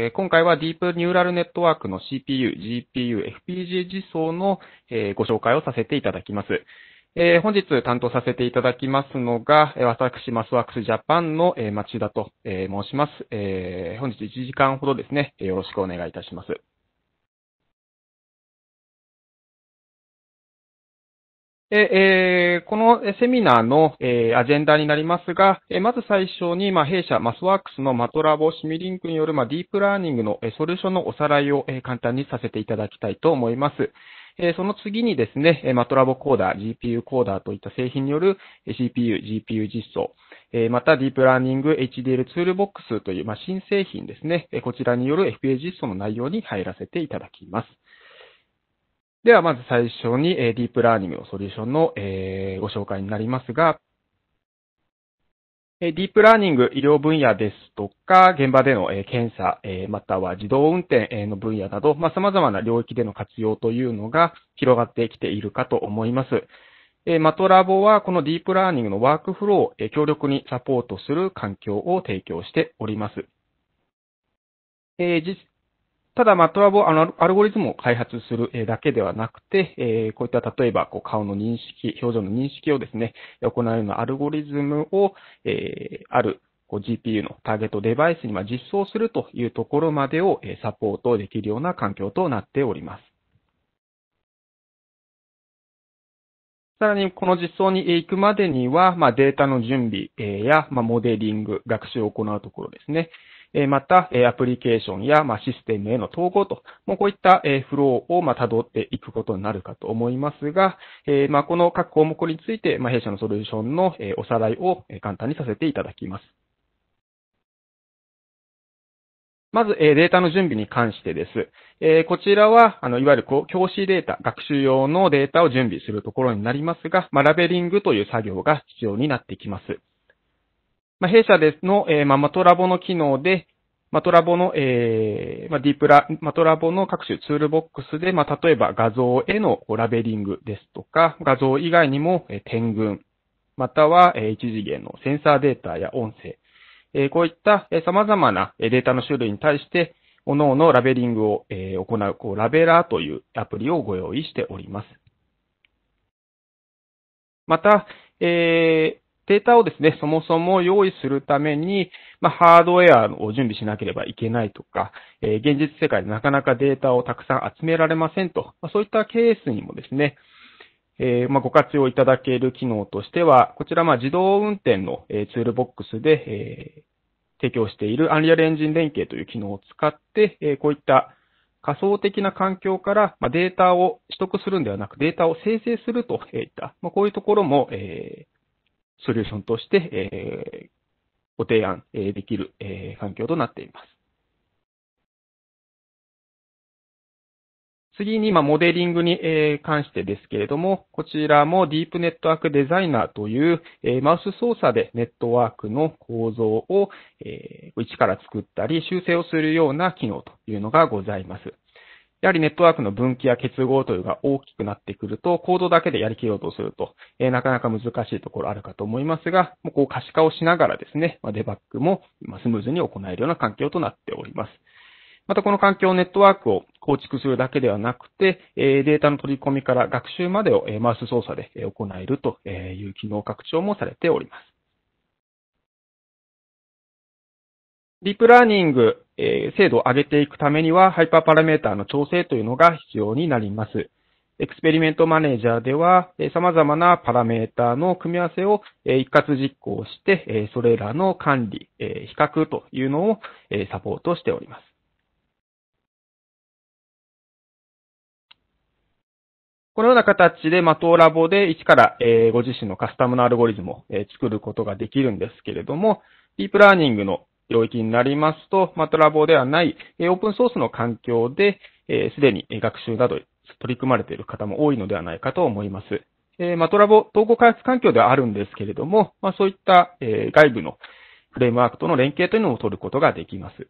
え今回はディープニューラルネットワークの CPU、GPU、FPGA 実装の、えご紹介をさせていただきます。え本日担当させていただきますのが、私、マスワークスジャパンの、え町田と、え申します、え本日1時間ほどですね、よろしくお願いいたします。えー、このセミナーの、えー、アジェンダになりますが、えー、まず最初に、まあ、弊社マスワークスのマトラボシミリンクによる、まあ、ディープラーニングの、えソリューションのおさらいを、え簡単にさせていただきたいと思います。えその次にですね、マトラボコーダー、GPU コーダーといった製品による CPU、GPU 実装、えまたディープラーニング HDL ツールボックスという、まあ、新製品ですね、こちらによる FA 実装の内容に入らせていただきます。では、まず最初に、えディープラーニングのソリューションの、えご紹介になりますが、ディープラーニング、医療分野ですとか、現場での検査、または自動運転の分野など、まあ、様々な領域での活用というのが広がってきているかと思います。マトラボは、このディープラーニングのワークフローを強力にサポートする環境を提供しております。実ただ、まあ、トラボあの、アルゴリズムを開発するだけではなくて、えー、こういった、例えば、こう、顔の認識、表情の認識をですね、行うようなアルゴリズムを、えー、ある、こう、GPU のターゲットデバイスに、ま実装するというところまでを、えサポートできるような環境となっております。さらに、この実装に行くまでには、まあ、データの準備や、まあ、モデリング、学習を行うところですね。えまた、えアプリケーションや、まシステムへの統合と、もうこういった、えフローを、ま辿っていくことになるかと思いますが、えまこの各項目について、ま弊社のソリューションの、えおさらいを、え簡単にさせていただきます。まず、えデータの準備に関してです。えこちらは、あの、いわゆる教師データ、学習用のデータを準備するところになりますが、まラベリングという作業が必要になってきます。ま弊社での、えマトラボの機能で、マトラボの、えー、まあ、ディープラ、マトラボの各種ツールボックスで、まあ、例えば画像へのラベリングですとか、画像以外にも、え点群、または、え一次元のセンサーデータや音声、えこういった、え様々なデータの種類に対して、各々ラベリングを、え行う、こう、ラベラーというアプリをご用意しております。また、えーデータをですね、そもそも用意するために、まあ、ハードウェアを準備しなければいけないとか、えー、現実世界でなかなかデータをたくさん集められませんと、まあ、そういったケースにもですね、えー、まあ、ご活用いただける機能としては、こちら、まあ、自動運転の、えツールボックスで、えー、提供しているアンリアルエンジン連携という機能を使って、えこういった仮想的な環境から、まデータを取得するんではなく、データを生成するといった、まあ、こういうところも、えーソリューションとして、えー、ご提案、えできる、えー、環境となっています。次に、まあ、モデリングに、えー、関してですけれども、こちらもディープネットワークデザイナーという、えー、マウス操作でネットワークの構造を、えー、一から作ったり修正をするような機能というのがございます。やはりネットワークの分岐や結合というが大きくなってくると、コードだけでやりきろうとすると、えー、なかなか難しいところあるかと思いますが、もうこう可視化をしながらですね、まあ、デバッグもスムーズに行えるような環境となっております。またこの環境ネットワークを構築するだけではなくて、データの取り込みから学習までをマウス操作で行えるという機能拡張もされております。ディープラーニング、えー、精度を上げていくためには、ハイパーパラメーターの調整というのが必要になります。エクスペリメントマネージャーでは、えー、様々なパラメーターの組み合わせを、えー、一括実行して、えー、それらの管理、えー、比較というのを、えー、サポートしております。このような形で、まトーラボで一から、えー、ご自身のカスタムのアルゴリズムを、えー、作ることができるんですけれども、ディープラーニングの領域になりますと、まトラボではない、えオープンソースの環境で、えすでに学習など取り組まれている方も多いのではないかと思います。えまトラボ統合開発環境ではあるんですけれども、まあ、そういった、え外部のフレームワークとの連携というのを取ることができます。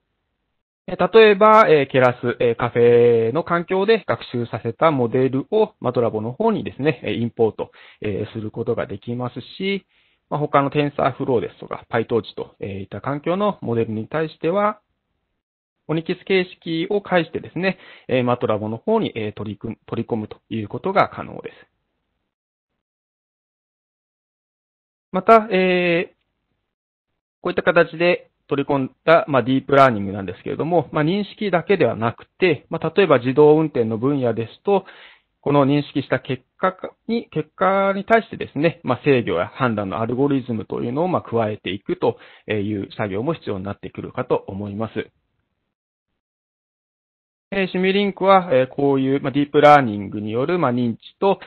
例えば、えケラス、えカフェの環境で学習させたモデルをマトラボの方にですね、インポート、えすることができますし、まあ、他の TensorFlow ですとか PyTorch といった環境のモデルに対しては、オニキス形式を介してですね、マトラボの方に取り組取り込むということが可能です。また、えー、こういった形で取り込んだ、まあ、ディープラーニングなんですけれども、まあ、認識だけではなくて、まあ、例えば自動運転の分野ですと、この認識した結果に、結果に対してですね、まあ、制御や判断のアルゴリズムというのをま加えていくという作業も必要になってくるかと思います。シミュリンクは、こういうディープラーニングによる認知と、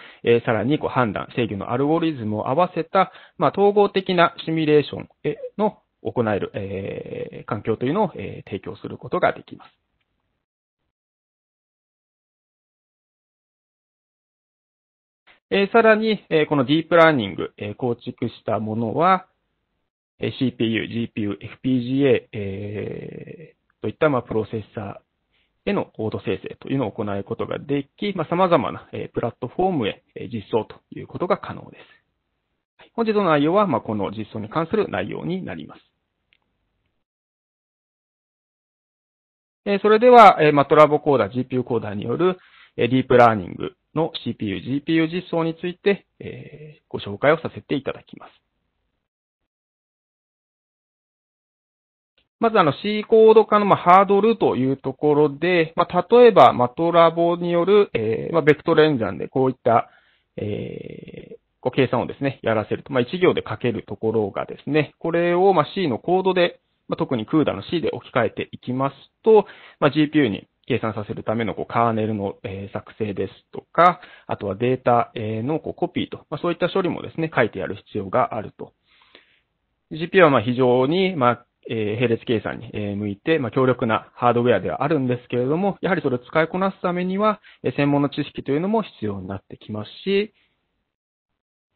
さらに判断、制御のアルゴリズムを合わせた統合的なシミュレーションの行える環境というのを提供することができます。えー、さらに、えー、このディープラーニング、えー、構築したものは、え CPU、GPU、FPGA、えといった、まあ、プロセッサーへのコード生成というのを行うことができ、まあ、様々な、えプラットフォームへ、え実装ということが可能です。はい、本日の内容は、まあ、この実装に関する内容になります。それでは、トラボコーダー、GPU コーダーによる、ディープラーニングの CPU、GPU 実装について、えご紹介をさせていただきます。まずあの C コード化のハードルというところで、まあ、例えばマトラボによる、えまベクトル演算でこういった、えこう計算をですね、やらせると。まあ、1行で書けるところがですね、これをま C のコードで、まあ、特に CUDA の C で置き換えていきますと、まあ、GPU に計算させるためのこうカーネルの、え作成ですとか、あとはデータ、えのこうコピーと、まそういった処理もですね、書いてやる必要があると。GPU はま非常に、まえ並列計算に向いて、ま強力なハードウェアではあるんですけれども、やはりそれを使いこなすためには、専門の知識というのも必要になってきますし、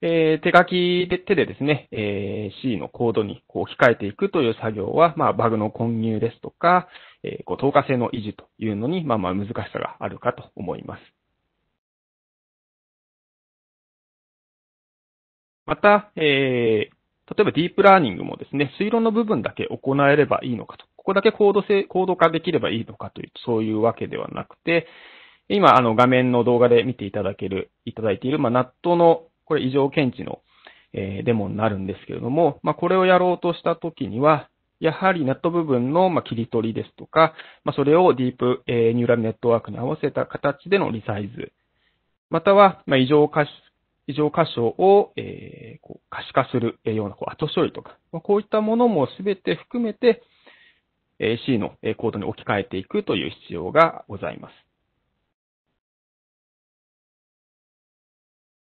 えー、手書きで手でですね、えー、C のコードにこう置き換えていくという作業は、まあ、バグの混入ですとか、えー、こう、透過性の維持というのに、まあまあ難しさがあるかと思います。また、えー、例えばディープラーニングもですね、推論の部分だけ行えればいいのかと。ここだけ高度性、高度化できればいいのかという、そういうわけではなくて、今、あの、画面の動画で見ていただける、いただいている、まあ、納豆の、これ、異常検知の、えー、デモになるんですけれども、まあ、これをやろうとしたときには、やはりネット部分の切り取りですとか、それをディープニューラルネットワークに合わせた形でのリサイズ、または異常箇所を可視化するような後処理とか、こういったものもすべて含めて C のコードに置き換えていくという必要がございます。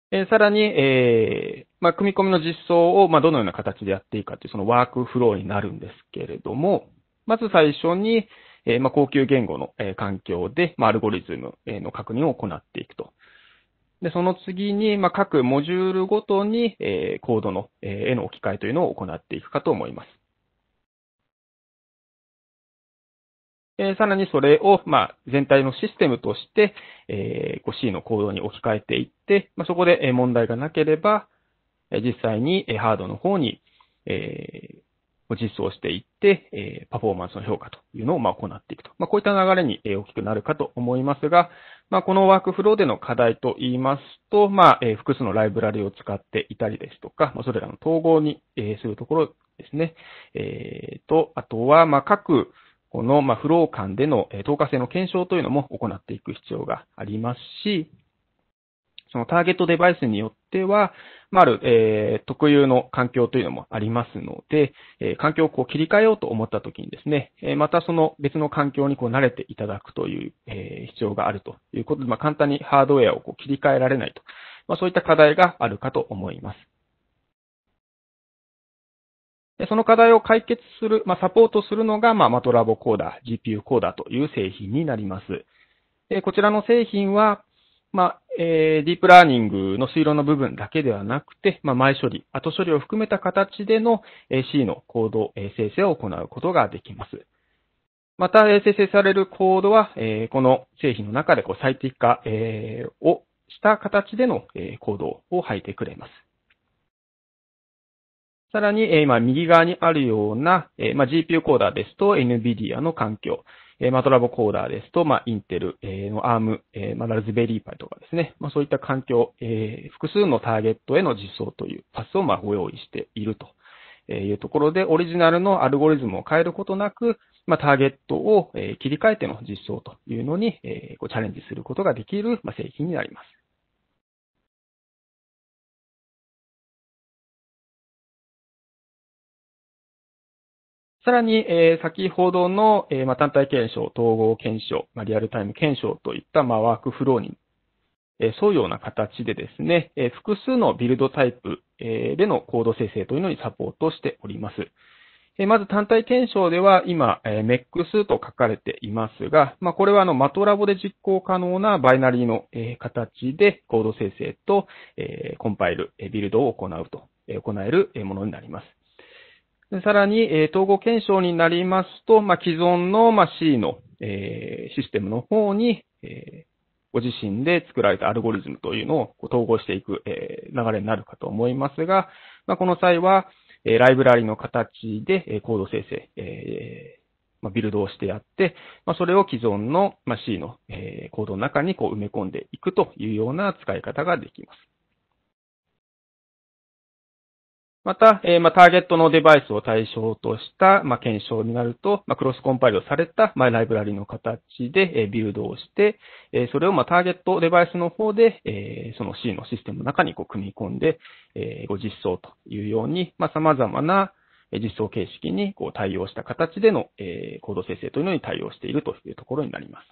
えー、さらに、えー、まあ、組み込みの実装を、まあ、どのような形でやっていいかっていう、そのワークフローになるんですけれども、まず最初に、えー、まあ、高級言語の、え環境で、まあ、アルゴリズムの確認を行っていくと。で、その次に、まあ、各モジュールごとに、えコードの、えへの置き換えというのを行っていくかと思います。えー、さらにそれを、まあ、全体のシステムとして、えー、C のコードに置き換えていって、まあ、そこで問題がなければ、実際にハードの方に、えー、実装していって、えー、パフォーマンスの評価というのを、まあ、行っていくと。まあ、こういった流れに大きくなるかと思いますが、まあ、このワークフローでの課題と言いますと、まあ、え複数のライブラリを使っていたりですとか、まあ、それらの統合に、えするところですね。えー、と、あとは、まあ、各、この、まあ、フロー間での透過性の検証というのも行っていく必要がありますし、そのターゲットデバイスによっては、まあ、ある、えー、特有の環境というのもありますので、えー、環境をこう切り替えようと思ったときにですね、えー、またその別の環境にこう慣れていただくという、え必要があるということで、まあ、簡単にハードウェアをこう切り替えられないと、まあ、そういった課題があるかと思います。で、その課題を解決する、まあ、サポートするのが、まあ、マトラボコーダー、GPU コーダーという製品になります。で、こちらの製品は、まあ、えー、ディープラーニングの推論の部分だけではなくて、まあ、前処理、後処理を含めた形での、C のコード、生成を行うことができます。また、生成されるコードは、えー、この製品の中でこう最適化、えー、をした形での、えー、コードを吐いてくれます。さらに、今右側にあるような、GPU コーダーですと NVIDIA の環境、マトラボコーダーですと、まあ、インテル、の ARM、えまラズベリーパイとかですね、まそういった環境、え複数のターゲットへの実装というパスを、まご用意しているというところで、オリジナルのアルゴリズムを変えることなく、まターゲットを、切り替えての実装というのに、チャレンジすることができる、製品になります。さらに、えー、先ほどの、えー、ま単体検証、統合検証、まリアルタイム検証といった、まワークフローに、えー、沿うような形でですね、え複数のビルドタイプ、えでのコード生成というのにサポートしております。えまず単体検証では今、え MEX と書かれていますが、まあ、これはあの、マトラボで実行可能なバイナリーの、え形でコード生成と、えコンパイル、えビルドを行うと、え行えるものになります。でさらに、え統合検証になりますと、まあ、既存の、ま C の、えシステムの方に、えご自身で作られたアルゴリズムというのを統合していく、え流れになるかと思いますが、まあ、この際は、えライブラリの形で、えコード生成、えまあ、ビルドをしてやって、まあ、それを既存の、ま C の、えコードの中にこう埋め込んでいくというような使い方ができます。また、えー、まあ、ターゲットのデバイスを対象とした、まあ、検証になると、まあ、クロスコンパイルされた、まあ、ライブラリの形で、えー、ビルドをして、えー、それを、まあ、ターゲットデバイスの方で、えー、その C のシステムの中にこう組み込んで、えー、ご実装というように、まあ、様々な実装形式にこう対応した形での、えー、コード生成というのに対応しているというところになります。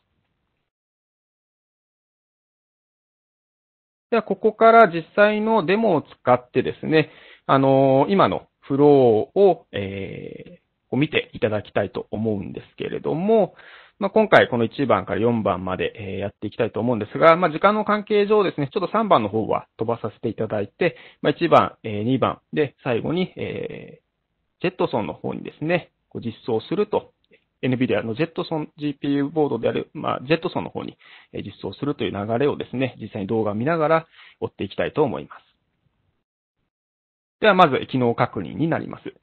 では、ここから実際のデモを使ってですね、あの、今のフローを、えー、見ていただきたいと思うんですけれども、まあ、今回この1番から4番まで、えやっていきたいと思うんですが、まあ、時間の関係上ですね、ちょっと3番の方は飛ばさせていただいて、まあ、1番、え2番で最後に、えジェットソンの方にですね、こう実装すると NVIDIA のジェットソン GPU ボードである、まあ、ジェットソンの方に実装するという流れをですね、実際に動画を見ながら追っていきたいと思います。では、まず機能確認になります。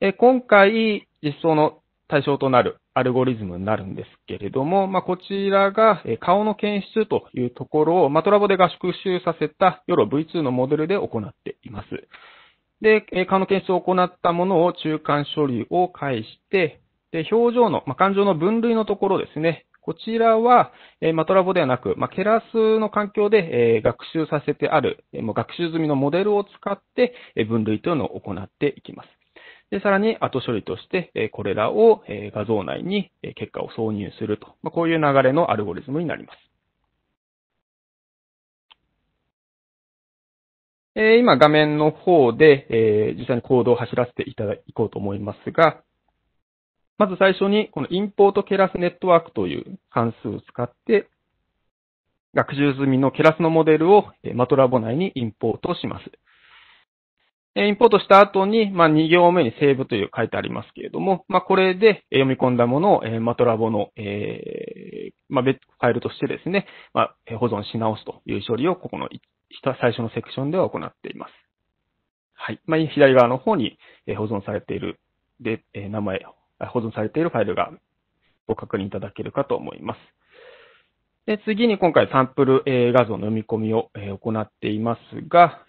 え今回、実装の対象となるアルゴリズムになるんですけれども、まあ、こちらが顔の検出というところを、トラボで合宿集させた YOLOV2 のモデルで行っています。で、顔の検出を行ったものを中間処理を介して、で、表情の、まあ、感情の分類のところですね、こちらは、マトラボではなく、まあ、ケラスの環境で、学習させてある、もう学習済みのモデルを使って、分類というのを行っていきます。で、さらに後処理として、これらを、画像内に、結果を挿入すると、まあ、こういう流れのアルゴリズムになります。今画面の方で、実際にコードを走らせていただこうと思いますが、まず最初に、このインポートケラスネットワークという関数を使って、学習済みのケラスのモデルをマトラボ内にインポートします。インポートした後に、まあ、2行目にセーブという書いてありますけれども、まあ、これで読み込んだものをマトラボの、えー、まあ、ファイルとしてですね、まあ、保存し直すという処理を、ここの最初のセクションでは行っています。はい。まあ、左側の方に保存されているで、名前、を保存されているファイルがご確認いただけるかと思います。で次に今回サンプル、え画像の読み込みを、え行っていますが、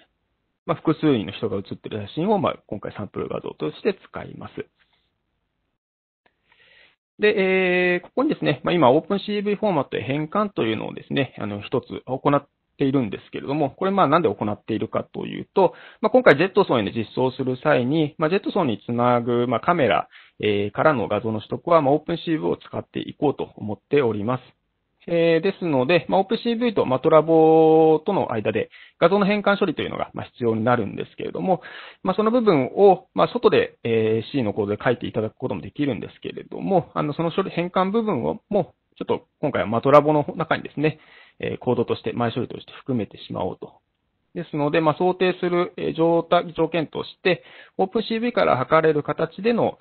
まあ、複数人の人が写っている写真を、まあ、今回サンプル画像として使います。で、えー、ここにですね、まあ、今 OpenCV フォーマットへ変換というのをですね、あの、一つ行っているんですけれども、これまあなんで行っているかというと、まあ、今回 JetSON で実装する際に、まあ、JetSON につなぐ、まあ、カメラ、えー、からの画像の取得は、まあ、OpenCV を使っていこうと思っております。えー、ですので、まあ、OpenCV と、まトラボとの間で画像の変換処理というのが、まあ、必要になるんですけれども、まあ、その部分を、まあ、外で、えー、C のコードで書いていただくこともできるんですけれども、あのその処理変換部分をもうちょっと今回はまトラボの中にですね、えコードとして、前処理として含めてしまおうとですので、まあ、想定する状態条件として、OpenCV から測れる形での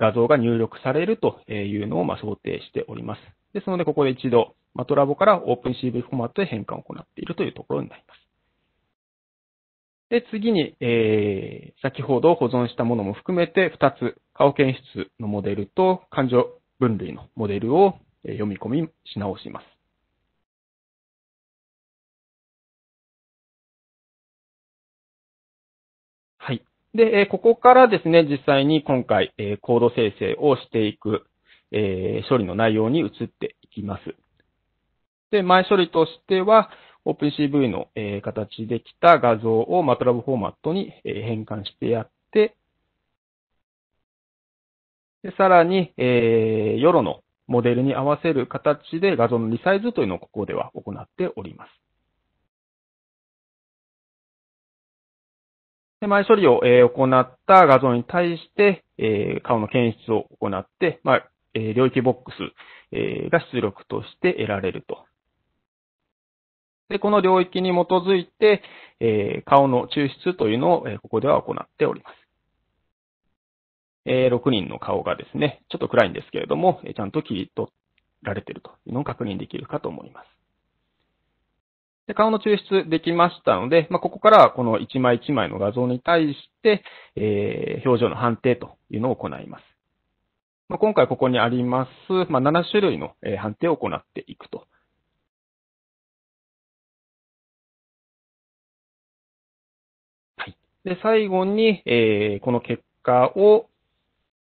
画像が入力されるというのをま想定しております。ですので、ここで一度、マトラボから OpenCV フォーマットへ変換を行っているというところになります。で、次に、えー、先ほど保存したものも含めて2つ、顔検出のモデルと感情分類のモデルを読み込みし直します。で、ここからですね、実際に今回、コード生成をしていく、え処理の内容に移っていきます。で、前処理としては、OpenCV の、え形できた画像を MATLAB フォーマットに、え変換してやって、でさらに、えー、ヨロのモデルに合わせる形で画像のリサイズというのをここでは行っております。手前処理を、行った画像に対して、顔の検出を行って、まあ、領域ボックス、が出力として得られると。で、この領域に基づいて、顔の抽出というのを、ここでは行っております。6人の顔がですね、ちょっと暗いんですけれども、ちゃんと切り取られているというのを確認できるかと思います。で、顔の抽出できましたので、まあ、ここからはこの一枚一枚の画像に対して、えー、表情の判定というのを行います。まあ、今回ここにあります、まあ、7種類の判定を行っていくと。はい。で、最後に、えー、この結果を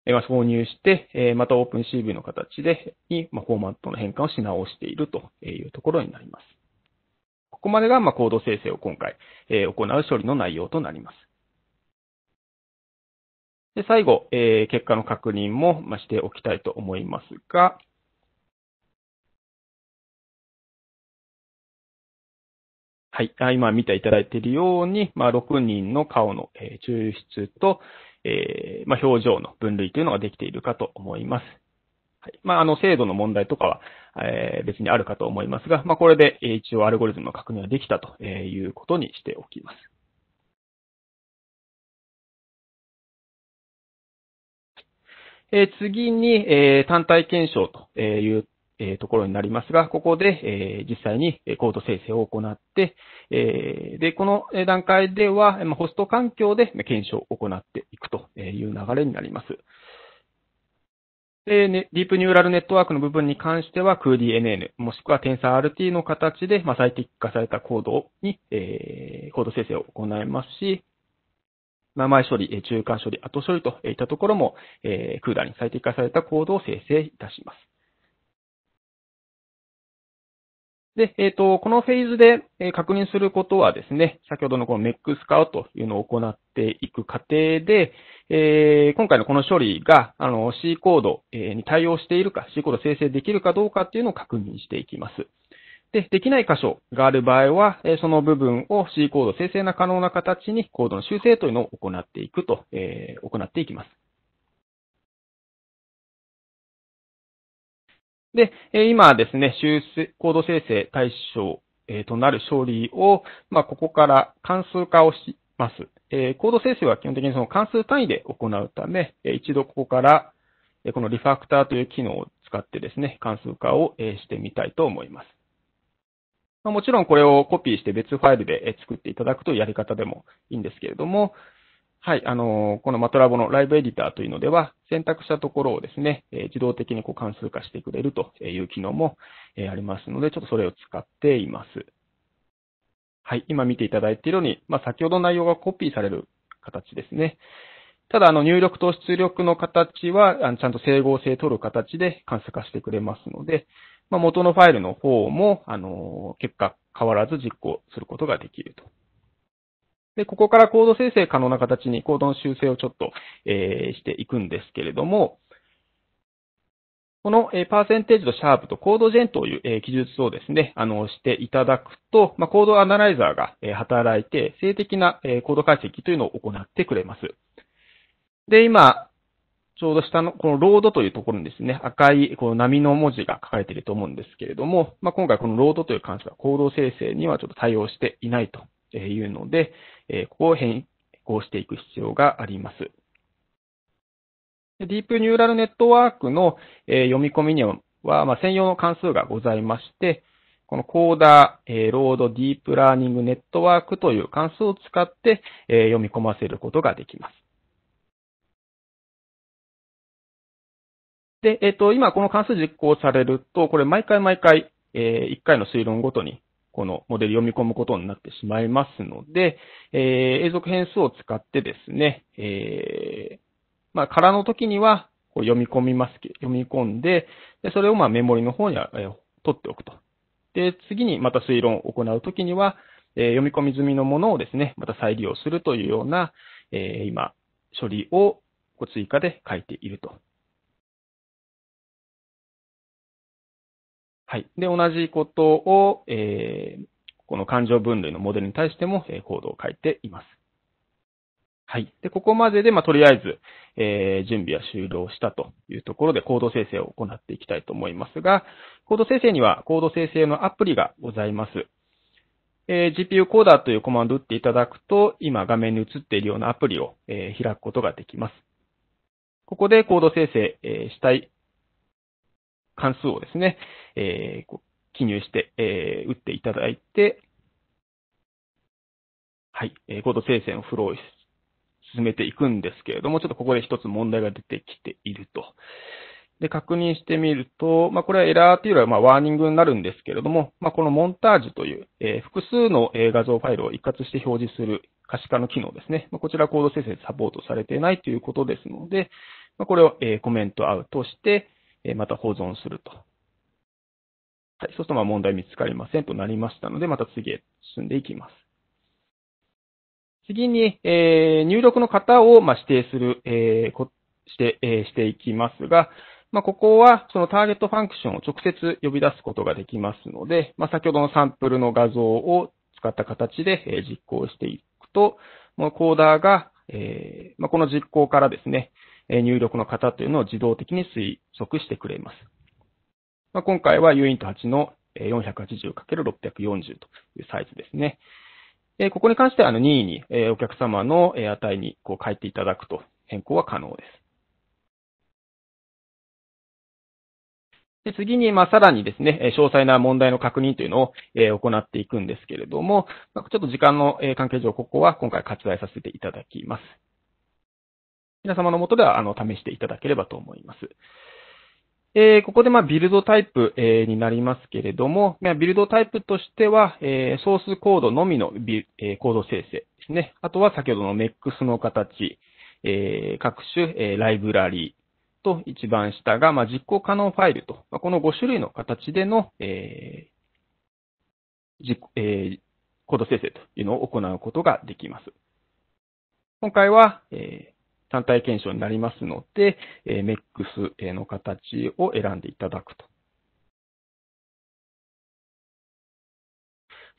挿入して、えまた OpenCV の形で、に、まあ、フォーマットの変換をし直しているというところになります。ここまでが、まあ、コード生成を今回、えー、行う処理の内容となります。で、最後、えー、結果の確認も、まあ、しておきたいと思いますが、はい。今見ていただいているように、まあ、6人の顔の抽出と、えー、まあ、表情の分類というのができているかと思います。はいまあ、あの、精度の問題とかは、えー、別にあるかと思いますが、まあ、これで一応アルゴリズムの確認はできたということにしておきます。えー、次に、えー、単体検証というえところになりますが、ここで、え実際にコード生成を行って、えで、この段階では、ホスト環境で検証を行っていくという流れになります。で、ね、ディープニューラルネットワークの部分に関しては CUDNN もしくは TensorRT の形で、まあ、最適化されたコードに、えー、コード生成を行いますし、まあ、前処理、中間処理、後処理といったところも、えー、CUDA に最適化されたコードを生成いたします。で、えっ、ー、と、このフェーズで、え確認することはですね、先ほどのこのメックスカウというのを行っていく過程で、えー、今回のこの処理が、あの、C コード、えに対応しているか、C コード生成できるかどうかっていうのを確認していきます。で、できない箇所がある場合は、えその部分を C コード生成な可能な形にコードの修正というのを行っていくと、えー、行っていきます。で、今ですね、修正、ード生成対象、となる処理を、まあ、ここから関数化をします。えー、コード生成は基本的にその関数単位で行うため、えー、一度ここから、えー、このリファクターという機能を使ってですね、関数化を、えー、してみたいと思います。まあ、もちろんこれをコピーして別ファイルで、え作っていただくというやり方でもいいんですけれども、はい、あの、このマトラボのライブエディターというのでは、選択したところをですね、え自動的にこう関数化してくれるという機能も、えありますので、ちょっとそれを使っています。はい、今見ていただいているように、まあ、先ほど内容がコピーされる形ですね。ただ、あの、入力と出力の形は、あのちゃんと整合性取る形で関数化してくれますので、まあ、元のファイルの方も、あの、結果変わらず実行することができるとで、ここからコード生成可能な形にコードの修正をちょっと、えー、していくんですけれども、この、えー、パーセンテージとシャープとコードジェンという、えー、記述をですね、あの、していただくと、まあ、コードアナライザーが、えー、働いて、性的な、えー、コード解析というのを行ってくれます。で、今、ちょうど下の、このロードというところにですね、赤い、この波の文字が書かれていると思うんですけれども、まあ、今回このロードという関数はコード生成にはちょっと対応していないとというので、ここを変更していく必要があります。ディープニューラルネットワークの読み込みには、ま専用の関数がございまして、このコーダー、ロード、ディープラーニングネットワークという関数を使って読み込ませることができます。で、えっと、今この関数実行されると、これ毎回毎回、え1回の推論ごとにこのモデル読み込むことになってしまいますので、えー、永続変数を使ってですね、えー、まあ、空の時にはこう読み込みます読み込んで、でそれをまあメモリの方には、えー、取っておくと。で、次にまた推論を行う時には、え読み込み済みのものをですね、また再利用するというような、え今、処理を追加で書いているとはい。で、同じことを、えー、この感情分類のモデルに対しても、えー、コードを書いています。はい。で、ここまでで、まあ、とりあえず、えー、準備は終了したというところで、コード生成を行っていきたいと思いますが、コード生成には、コード生成のアプリがございます。えー、GPU コーダーというコマンドを打っていただくと、今画面に映っているようなアプリを、えー、開くことができます。ここでコード生成、えー、したい関数をですね、えー、記入して、えー、打っていただいて、はい、えー、コード生成のフローを進めていくんですけれども、ちょっとここで一つ問題が出てきていると。で、確認してみると、まあ、これはエラーというよりは、まワーニングになるんですけれども、まあ、このモンタージュという、えー、複数の画像ファイルを一括して表示する可視化の機能ですね。まあ、こちらコード生成サポートされていないということですので、まこれを、えー、コメントアウトして、えまた保存すると。はい、そうするとまあ問題見つかりませんとなりましたので、また次へ進んでいきます。次に、えー、入力の型を、ま指定する、えー、して、えー、していきますが、まあ、ここは、そのターゲットファンクションを直接呼び出すことができますので、まあ、先ほどのサンプルの画像を使った形で、え実行していくと、もうコーダーが、えまあ、この実行からですね、入力の型というのを自動的に推測してくれます。まあ、今回は uint8 の 480×640 というサイズですね。ここに関しては任意に、お客様の、値にこう変えていただくと変更は可能です。で次に、まあ、さらにですね、詳細な問題の確認というのを、行っていくんですけれども、ちょっと時間の関係上、ここは今回割愛させていただきます。皆様のもとでは、あの、試していただければと思います。えー、ここで、まあ、ビルドタイプ、えー、になりますけれども、まあ、ビルドタイプとしては、えー、ソースコードのみのビ、えー、コード生成ですね。あとは先ほどの MEX の形、えー、各種、えー、ライブラリーと一番下が、まあ、実行可能ファイルと、まあ、この5種類の形での、えー実えー、コード生成というのを行うことができます。今回は、えー単体検証になりますので、えー、MEX の形を選んでいただくと。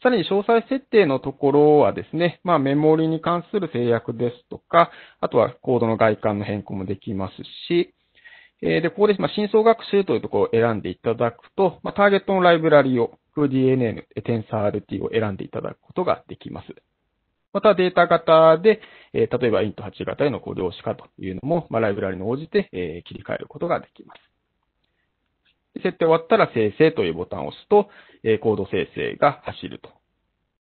さらに詳細設定のところはですね、まあ、メモリに関する制約ですとか、あとはコードの外観の変更もできますし、えー、で、ここで、まあ、真相学習というところを選んでいただくと、まあ、ターゲットのライブラリを FDNN、TensorRT を選んでいただくことができます。またデータ型で、え例えば int8 型への量子化というのも、まライブラリに応じて、え切り替えることができます。設定終わったら生成というボタンを押すと、えコード生成が走ると。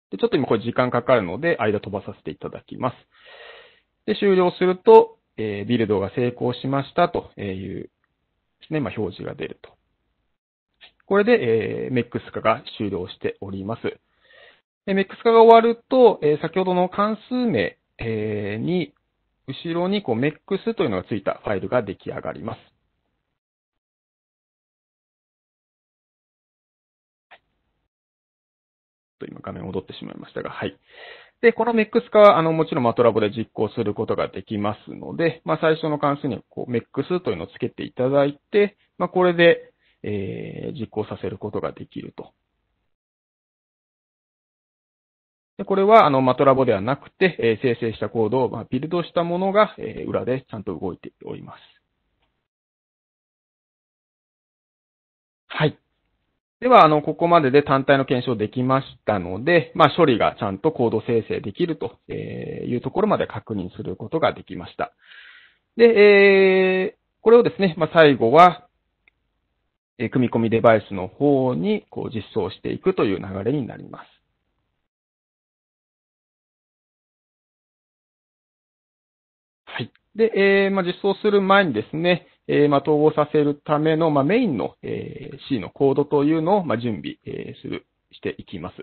でちょっと今これ時間かかるので、間飛ばさせていただきます。で、終了すると、えビルドが成功しましたというですね、まあ、表示が出ると。これで、えー、MEX 化が終了しております。MX 化が終わると、えー、先ほどの関数名、えー、に、後ろにこう MEX というのがついたファイルが出来上がります。と今画面戻ってしまいましたが、はい。で、この m ク x 化は、あの、もちろんマトラボで実行することができますので、まあ、最初の関数にこう m ク x というのをつけていただいて、まあ、これで、えー、実行させることができるとでこれはあのマトラボではなくて、え生成したコードを、まビルドしたものが、え裏でちゃんと動いております。はい。では、あの、ここまでで単体の検証できましたので、まあ、処理がちゃんとコード生成できるというところまで確認することができました。で、えー、これをですね、まあ、最後は、え組み込みデバイスの方にこう実装していくという流れになります。で、えー、まあ、実装する前にですね、えー、まあ、統合させるための、まあ、メインの、えー、C のコードというのを、まあ、準備、えー、する、していきます。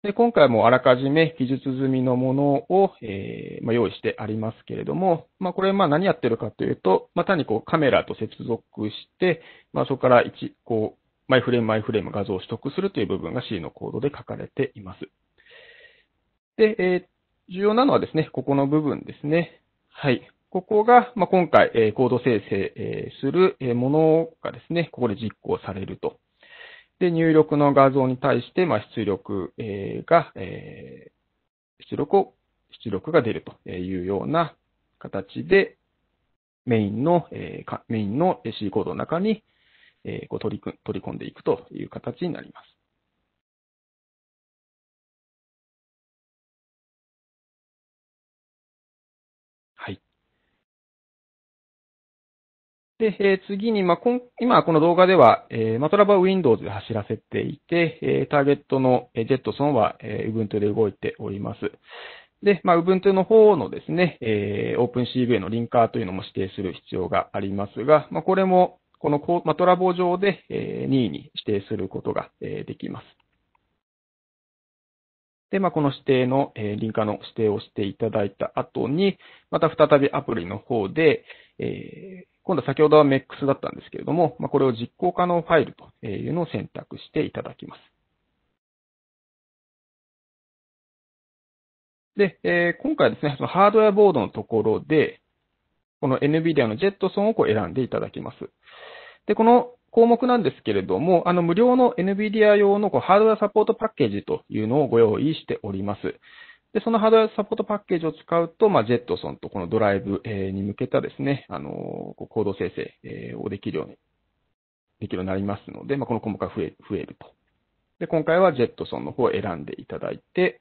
で今回もあらかじめ記述済みのものを、えーまあ、用意してありますけれども、まあ、これまあ何やってるかというと、まあ、単にこうカメラと接続して、まあ、そこから1こうマイフレームマイフレーム画像を取得するという部分が C のコードで書かれています。で、えー、重要なのはですね、ここの部分ですね。はい。ここが、まあ、今回、えー、コード生成、えー、する、えものがですね、ここで実行されると。で、入力の画像に対して、まあ、出力、えー、が、えー、出力を、出力が出るというような形で、メインの、えー、メインの C コードの中に、えー、こう取り組取り込んでいくという形になります。で、え次に、まあ、こん今この動画では、えー、マトラバは Windows で走らせていて、えー、ターゲットの Jetson は、えー、Ubuntu で動いております。で、まあ、Ubuntu の方のですね、えー、OpenCV へのリンカーというのも指定する必要がありますが、まあ、これも、このマトラボ上で、えー、任意に指定することが、えー、できます。で、まあ、この指定の、えー、リンカーの指定をしていただいた後に、また再びアプリの方で、えー、今度は先ほどは MEX だったんですけれども、まあ、これを実行可能ファイルというのを選択していただきます。で、えー、今回ですね、そのハードウェアボードのところで、この NVIDIA のジェットソンをこう選んでいただきます。で、この項目なんですけれども、あの無料の NVIDIA 用のこうハードウェアサポートパッケージというのをご用意しております。で、そのハードウェアサポートパッケージを使うと、まあ、ジェットソンとこのドライブに向けたですね、あの、コード生成をできるように、できるようになりますので、まあ、この項目が増え増えると。で、今回はジェットソンの方を選んでいただいて、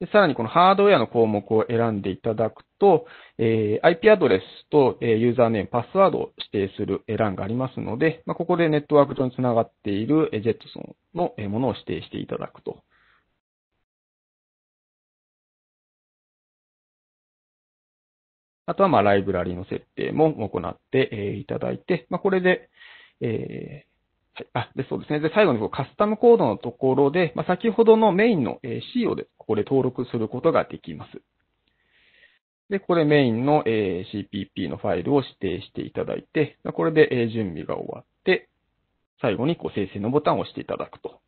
でさらにこのハードウェアの項目を選んでいただくと、えー、IP アドレスと、えユーザーネーム、パスワードを指定する欄がありますので、まあ、ここでネットワーク上につながっているジェットソンのものを指定していただくと。あとは、まあ、ライブラリの設定も行っていただいて、まあ、これで、えー、あ、で、そうですね。で、最後にこうカスタムコードのところで、まあ、先ほどのメインの C をで、ここで登録することができます。で、これメインの CPP のファイルを指定していただいて、これで準備が終わって、最後にこう生成のボタンを押していただくと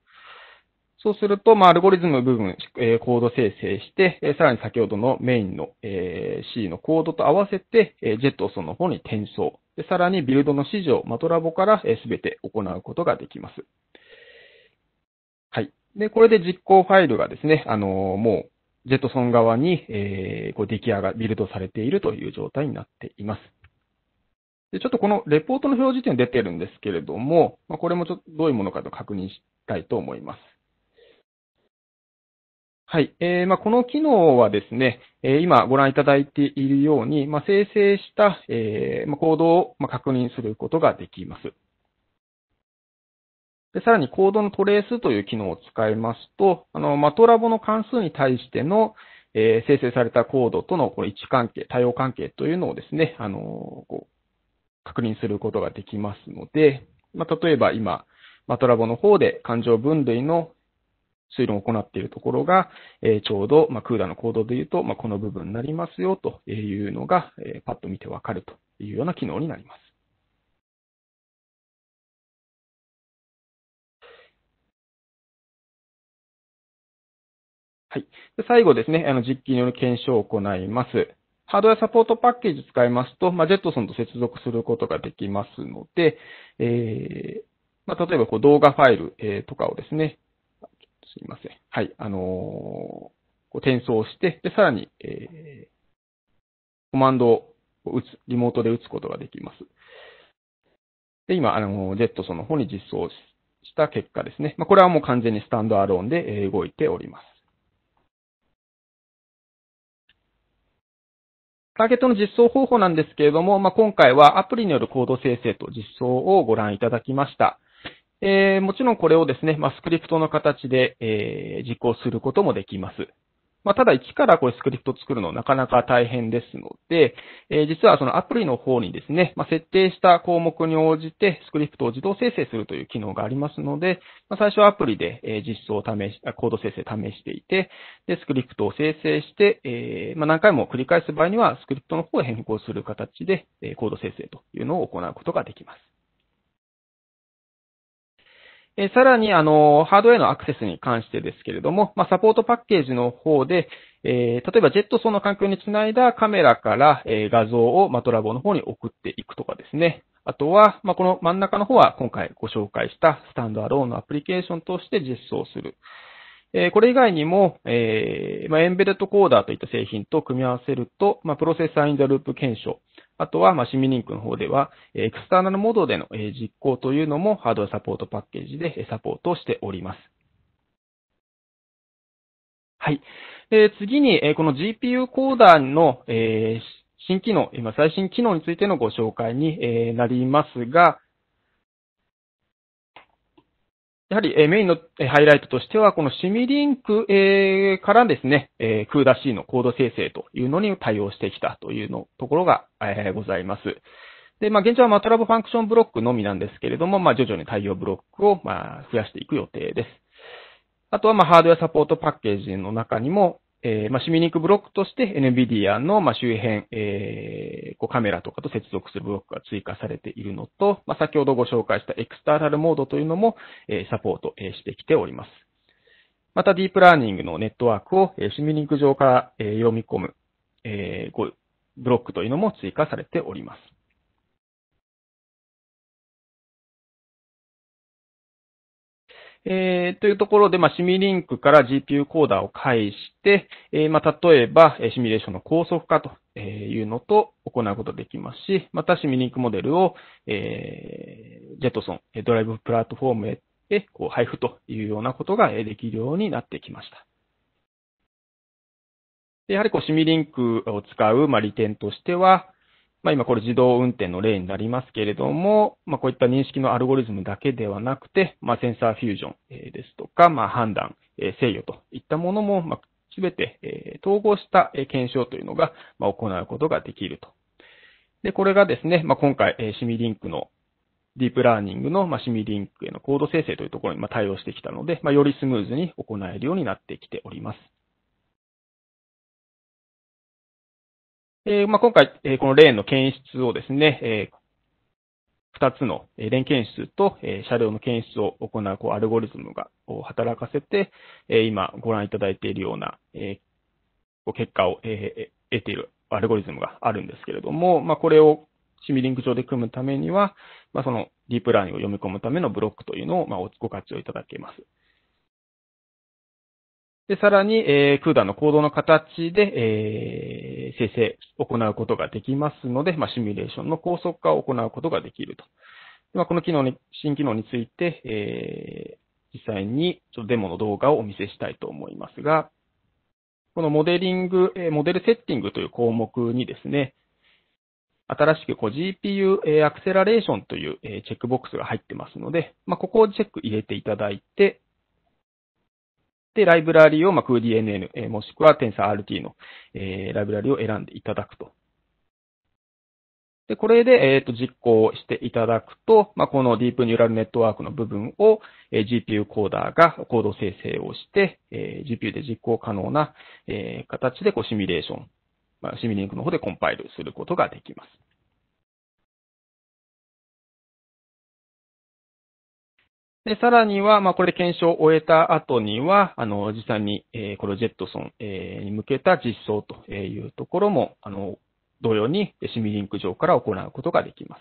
そうすると、まあ、アルゴリズム部分、えー、コード生成して、えー、さらに先ほどのメインの、えー、C のコードと合わせて、えー、ジェットソンの方に転送。でさらにビルドの指示をマトラボからすべ、えー、て行うことができます。はい。で、これで実行ファイルがですね、あのー、もう、ジェットソン側に、えー、こう出来上が、ビルドされているという状態になっています。で、ちょっとこのレポートの表示点出てるんですけれども、まあ、これもちょっとどういうものかと確認したいと思います。はい。えー、まあ、この機能はですね、えー、今ご覧いただいているように、まあ、生成した、えー、まあ、コードを確認することができます。でさらにコードのトレースという機能を使いますと、あの、マトラボの関数に対しての、えー、生成されたコードとのこの位置関係、対応関係というのをですね、あのー、こう、確認することができますので、まあ、例えば今、マトラボの方で感情分類の推論を行っているところが、えちょうど、まクーラーの行動でいうと、まこの部分になりますよというのが、えパッと見てわかるというような機能になります。はい。最後ですね、あの実機による検証を行います。ハードウェアサポートパッケージを使いますと、まあ、ジェットソンと接続することができますので、えーまあ、例えばこう動画ファイル、えー、とかをですね、すみません。はい、あのー、こう転送して、で、さらに、えー、コマンドを打つ、リモートで打つことができます。で、今、あの、ジェットソンの方に実装した結果ですね。まあ、これはもう完全にスタンドアローンで動いております。ターゲットの実装方法なんですけれども、まあ、今回はアプリによるコード生成と実装をご覧いただきました。えー、もちろんこれをですね、まあ、スクリプトの形で、えー、実行することもできます。まあ、ただ一からこれスクリプト作るのなかなか大変ですので、えー、実はそのアプリの方にですね、まあ、設定した項目に応じてスクリプトを自動生成するという機能がありますので、まあ、最初はアプリで、え実装を試し、コード生成試していて、で、スクリプトを生成して、えま何回も繰り返す場合にはスクリプトの方へ変更する形で、えコード生成というのを行うことができます。えさらに、あの、ハードウェアのアクセスに関してですけれども、まあ、サポートパッケージの方で、えー、例えばジェット層の環境につないだカメラから、えー、画像をマトラボの方に送っていくとかですね。あとは、まあ、この真ん中の方は今回ご紹介したスタンドアローンのアプリケーションとして実装する。えー、これ以外にも、えまあ、エンベレットコーダーといった製品と組み合わせると、まプロセッサーインザループ検証、あとは、まあ、シミリンクの方では、エクスターナルモードでの実行というのもハードウェアサポートパッケージでサポートしております。はい。で、次に、この GPU コーダーの新機能、今最新機能についてのご紹介になりますが、やはり、えメインのハイライトとしては、このシミリンク、えからですね、えー、クーダ C のコード生成というのに対応してきたというのところが、えございます。で、まあ、現状はマトラブファンクションブロックのみなんですけれども、まあ、徐々に対応ブロックを、まあ、増やしていく予定です。あとは、まあ、ハードウェアサポートパッケージの中にも、えー、まあ、シミニックブロックとして NVIDIA の、まあ、周辺、えー、こうカメラとかと接続するブロックが追加されているのと、まあ、先ほどご紹介したエクスターラルモードというのも、えー、サポート、えしてきております。また、ディープラーニングのネットワークを、えシミニック上から、え読み込む、えー、ブロックというのも追加されております。えー、というところで、まあ、シミリンクから GPU コーダーを介して、えー、まあ、例えば、シミュレーションの高速化というのと行うことができますし、またシミリンクモデルを、えー、ジェットソン、ドライブプラットフォームへこう配布というようなことができるようになってきました。やはりこうシミリンクを使う、利点としては、まあ、今これ自動運転の例になりますけれども、まあ、こういった認識のアルゴリズムだけではなくて、まあ、センサーフュージョン、えですとか、まあ、判断、え制御といったものも、まあ、て、え統合した検証というのが、ま行うことができると。で、これがですね、まあ、今回、えシミリンクのディープラーニングの、まシミリンクへのコード生成というところに、ま対応してきたので、まあ、よりスムーズに行えるようになってきております。えー、まあ、今回、えー、このレーンの検出をですね、えー、2つのレーン検出と、車両の検出を行うこうアルゴリズムがを働かせて、今ご覧いただいているような、結果を、得ているアルゴリズムがあるんですけれども、まあ、これをシミリンク上で組むためには、まあ、そのディープラーニングを読み込むためのブロックというのを、ご活用いただけます。で、さらに、えー、クーダンの行動の形で、えー、生成を行うことができますので、まあ、シミュレーションの高速化を行うことができると。まあ、この機能に、新機能について、えー、実際にちょっとデモの動画をお見せしたいと思いますが、このモデリング、えモデルセッティングという項目にですね、新しくこう GPU、えアクセラレーションという、えチェックボックスが入ってますので、まあ、ここをチェック入れていただいて、で、ライブラリを、まあ、CoolDNN、えー、もしくは TensorRT の、えー、ライブラリを選んでいただくと。で、これで、えっ、ー、と、実行していただくと、まあ、このディープニューラルネットワークの部分を、えー、GPU コーダーがコード生成をして、えー、GPU で実行可能な、えー、形で、こう、シミュレーション、まあ、シミュリンクの方でコンパイルすることができます。で、さらには、まあ、これで検証を終えた後には、あの、実際に、えー、このジェットソン、えー、に向けた実装というところも、あの、同様にシミリンク上から行うことができます。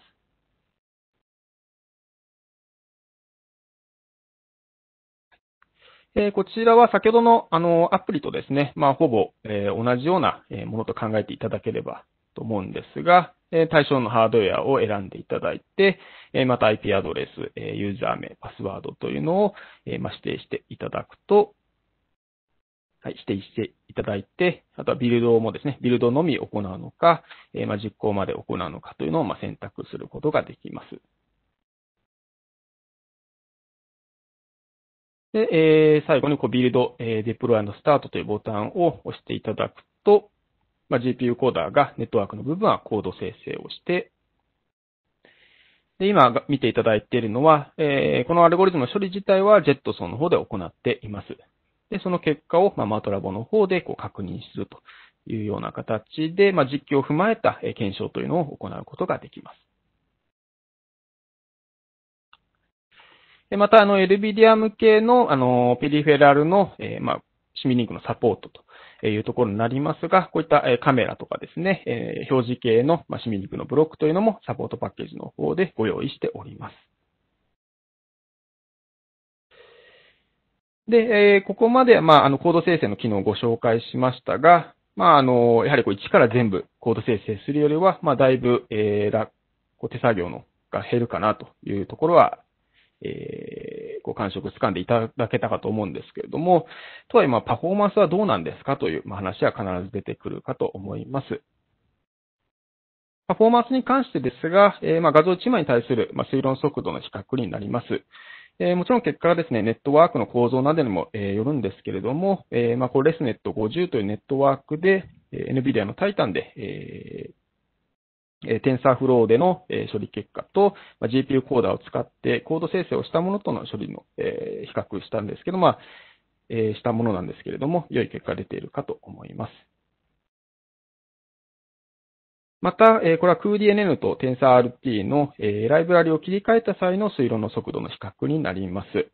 えー、こちらは先ほどのあのアプリとですね、まあ、ほぼ、えー、同じようなものと考えていただければと思うんですが、対象のハードウェアを選んでいただいて、また IP アドレス、ユーザー名、パスワードというのを、指定していただくと、はい、指定していただいて、あとはビルドもですね、ビルドのみ行うのか、実行まで行うのかというのを、選択することができます。で、最後にこうビルド、デプロイスタートというボタンを押していただくと、まあ、GPU コーダーがネットワークの部分はコード生成をして、で、今見ていただいているのは、えー、このアルゴリズムの処理自体は JetSON の方で行っています。で、その結果を、まあ、マトラボの方でこう確認するというような形で、まあ、実況を踏まえた検証というのを行うことができます。また、あの、LBDR 向けの、あの、ペリフェラルの、えー、まあ、シミリンクのサポートとえいうところになりますが、こういったカメラとかですね、え表示系の、まあ、シミ肉のブロックというのもサポートパッケージの方でご用意しております。で、えここまで、まあ、あの、コード生成の機能をご紹介しましたが、まあ、あの、やはりこう一から全部コード生成するよりは、まあ、だいぶ、えー、こう手作業のが減るかなというところは、えー構感触つかんでいただけたかと思うんですけれども、とはいえ、パフォーマンスはどうなんですかという、話は必ず出てくるかと思います。パフォーマンスに関してですが、えー、ま画像1枚に対する、推論速度の比較になります。えー、もちろん結果はですね、ネットワークの構造などにも、えよるんですけれども、えー、まあ、これレスネット50というネットワークで、NVIDIA のタイタンで、えー、えンサーフローでの、え処理結果と、ま GPU コーダーを使ってコード生成をしたものとの処理の、え比較したんですけど、まあ、えしたものなんですけれども、良い結果が出ているかと思います。また、えこれは CoolDNN と TensorRT の、えライブラリを切り替えた際の推論の速度の比較になります。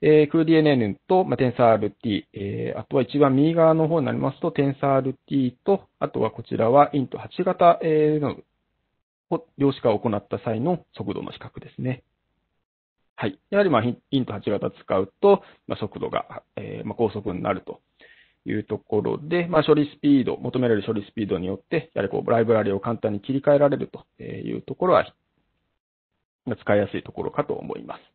えー、CoolDNN と、ま TensorRT、えあとは一番右側の方になりますと TensorRT と、あとはこちらは Int8 型、えのを量子化を行った際の速度の比較ですね。はい。やはり、まあ、イント8型使うと、まあ、速度が、えー、まあ、高速になるというところで、まあ、処理スピード、求められる処理スピードによって、やはりこう、ライブラリを簡単に切り替えられるというところは、使いやすいところかと思います。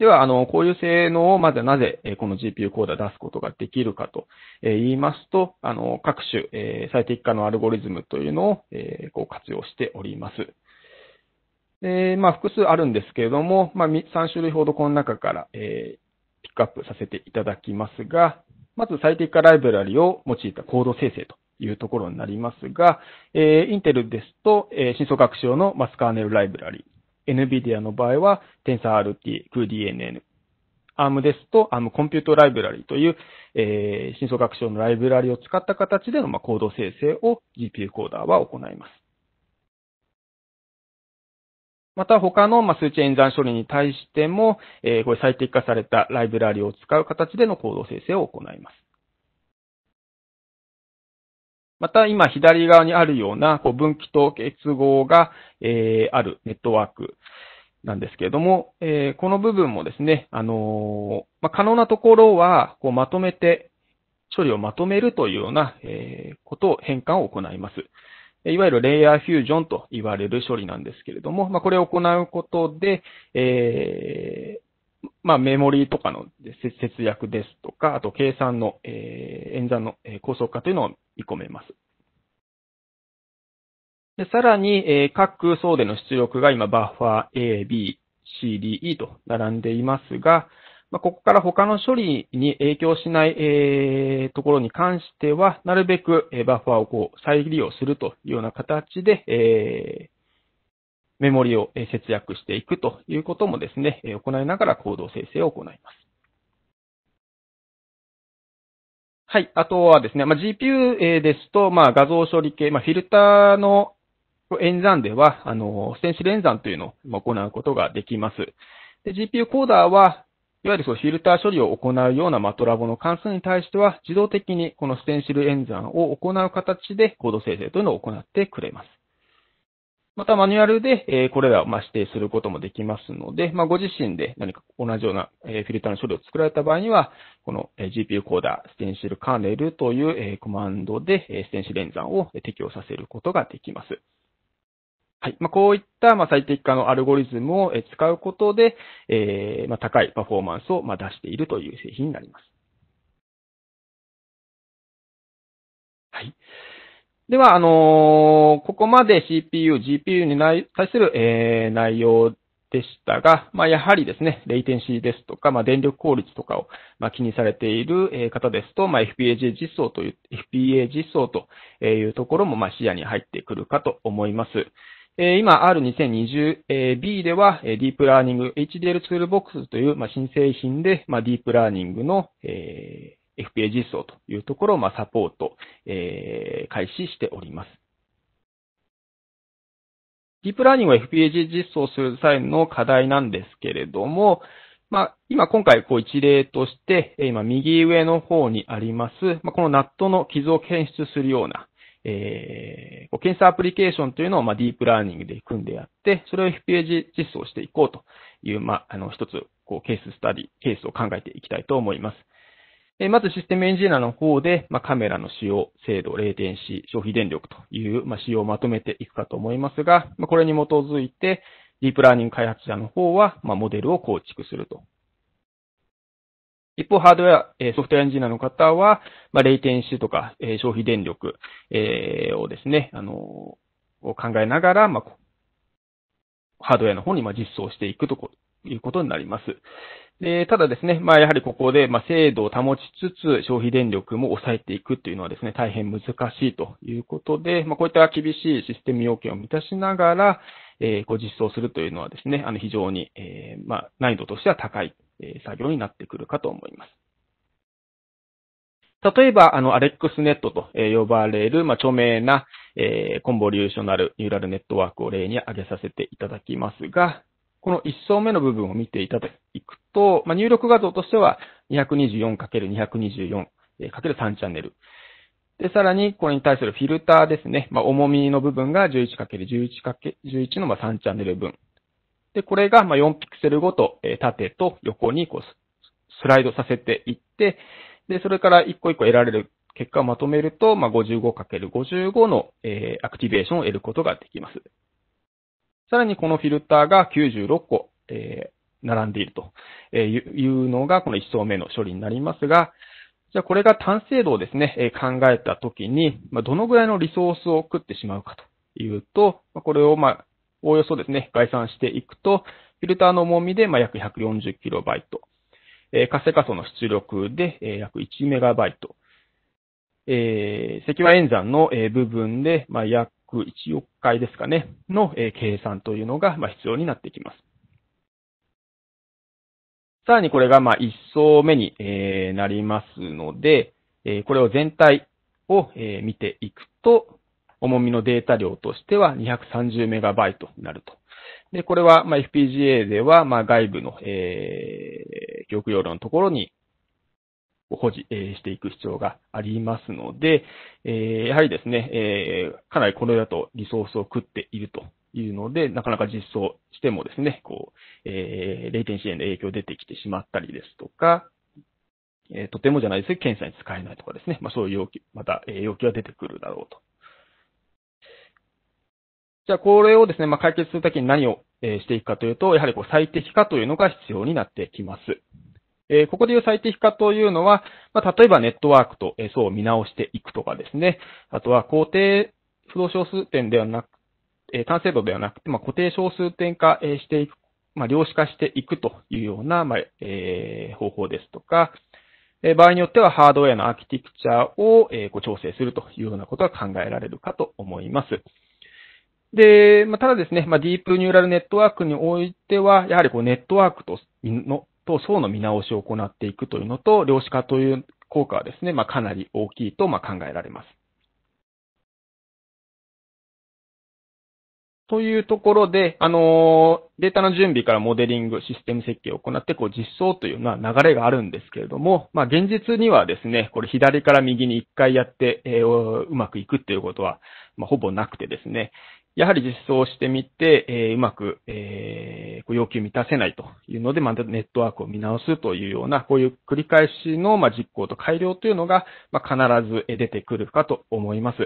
では、あの、こういう性能をまずなぜ、この GPU コーダー出すことができるかと言いますと、あの、各種、最適化のアルゴリズムというのを、こう活用しております。で、まあ、複数あるんですけれども、まあ、3種類ほどこの中から、えピックアップさせていただきますが、まず最適化ライブラリを用いたコード生成というところになりますが、えー、インテルですと、えー、深層学習用のマスカーネルライブラリ NVIDIA の場合は TensorRT、c d n n ARM ですと ARM コンピュートライブラリという、えー、深層学習のライブラリを使った形での、まあ、コード生成を GPU コーダーは行います。また他の数値演算処理に対しても、これ最適化されたライブラリを使う形でのコード生成を行います。また今左側にあるようなこう分岐と結合が、えあるネットワークなんですけれども、えこの部分もですね、あのま可能なところはこうまとめて、処理をまとめるというような、えことを変換を行います。いわゆるレイヤーフュージョンと言われる処理なんですけれども、まあ、これを行うことで、えー、まあ、メモリーとかの節約ですとか、あと計算の、えー、演算の高速化というのを込めます。で、さらに、えー、各層での出力が今バッファー A、B、C、D、E と並んでいますが、まあ、ここから他の処理に影響しない、えー、ところに関しては、なるべく、えー、バッファーをこう再利用するというような形で、えー、メモリを節約していくということもですね、行いながら行動生成を行います。はい。あとはですね、まあ、GPU ですと、まあ、画像処理系、まあ、フィルターの演算では、あの、ステンシル演算というのを行うことができます。で、GPU コーダーは、いわゆるそのフィルター処理を行うようなマトラボの関数に対しては、自動的にこのステンシル演算を行う形でコード生成というのを行ってくれます。またマニュアルで、えこれらをま指定することもできますので、まご自身で何か同じような、えフィルターの処理を作られた場合には、この、え GPU コーダー、ステンシルカーネルという、えコマンドで、えステンシル演算を適用させることができます。はい。まあ、こういった、ま最適化のアルゴリズムを使うことで、えー、ま高いパフォーマンスを、ま出しているという製品になります。はい。では、あのー、ここまで CPU、GPU に対する、えー、内容でしたが、まあ、やはりですね、レイテンシーですとか、まあ、電力効率とかを、まあ、気にされている方ですと、まあ、FPA 実装という、FPA 実装というところも、まあ、視野に入ってくるかと思います。えー、今、R2020B では、ディープラーニング HDL ツールボックスという、まあ、新製品で、まあ、ディープラーニングの、えー FPA 実装というところを、サポート、えー、開始しております。ディープラーニングを FPA 実装する際の課題なんですけれども、まあ、今今回こう一例として、今右上の方にあります、まあ、このナットの傷を検出するような、えー、検査アプリケーションというのを、まあ、ディープラーニングで組んでやって、それを FPA 実装していこうという、まあ、あの、一つ、こう、ケーススタディ、ケースを考えていきたいと思います。まずシステムエンジニアの方で、まカメラの使用、精度、レイテンシー、消費電力という、ま用をまとめていくかと思いますが、まこれに基づいて、ディープラーニング開発者の方は、まモデルを構築すると。一方、ハードウェア、ソフトウェアエンジニアの方は、まレイテンシーとか、え消費電力、えをですね、あのを考えながら、まハードウェアの方に実装していくということになります。で、ただですね、まあやはりここで、まあ精度を保ちつつ消費電力も抑えていくというのはですね、大変難しいということで、まあこういった厳しいシステム要件を満たしながら、えー、実装するというのはですね、あの非常に、えー、まあ難易度としては高い、えー、作業になってくるかと思います。例えば、あの、アレックスネットと呼ばれる、まあ、著名な、えー、コンボリューショナルニューラルネットワークを例に挙げさせていただきますが、この1層目の部分を見ていただくと、まあ、入力画像としては 224×224×3 チャンネル。で、さらに、これに対するフィルターですね。まあ、重みの部分が 11×11×11 の3チャンネル分。で、これが4ピクセルごと、縦と横にこうスライドさせていって、で、それから1個1個得られる結果をまとめると、まあ、55×55 の、アクティベーションを得ることができます。さらにこのフィルターが96個、えー、並んでいるというのが、この1層目の処理になりますが、じゃあこれが単精度をですね、考えたときに、どのぐらいのリソースを食ってしまうかというと、これをまあ、おおよそですね、概算していくと、フィルターの重みでま約 140KB、ト。活性化層の出力で、約 1MB、えー、石演算の、部分で、ま約1億回ですかね、の、計算というのが、必要になってきます。さらにこれが、1層目に、なりますので、これを全体を、見ていくと、重みのデータ量としては 230MB になると。で、これは、FPGA では、外部の、え記憶容量のところに保持、えしていく必要がありますので、えやはりですね、えかなりこれだとリソースを食っているというので、なかなか実装してもですね、こう、えレイテンシーへの影響出てきてしまったりですとか、えとてもじゃないですけど、検査に使えないとかですね、まあ、そういう要求、また、え要求が出てくるだろうと。じゃあ、これをですね、まあ、解決するときに何を、えしていくかというと、やはりこう最適化というのが必要になってきます。えー、ここでいう最適化というのは、まあ、例えばネットワークとそを見直していくとかですね、あとは固定不動小数点ではなく、えー、単精度ではなくて、まあ、固定小数点化、していく、まあ、量子化していくというような、まあ、えー、方法ですとか、え場合によってはハードウェアのアーキテクチャを、えー、調整するというようなことが考えられるかと思います。で、まあ、ただですね、まあ、ディープニューラルネットワークにおいては、やはりこうネットワークとのと層の見直しを行っていくというのと、量子化という効果はですね、まあ、かなり大きいとまあ考えられます。というところで、あのー、データの準備からモデリング、システム設計を行って、こう実装というのは流れがあるんですけれども、まあ現実にはですね、これ左から右に一回やって、えー、うまくいくっていうことは、まあ、ほぼなくてですね、やはり実装してみて、えー、うまく、えー、要求満たせないというので、またネットワークを見直すというような、こういう繰り返しの、まあ、実行と改良というのが、まあ、必ず出てくるかと思います。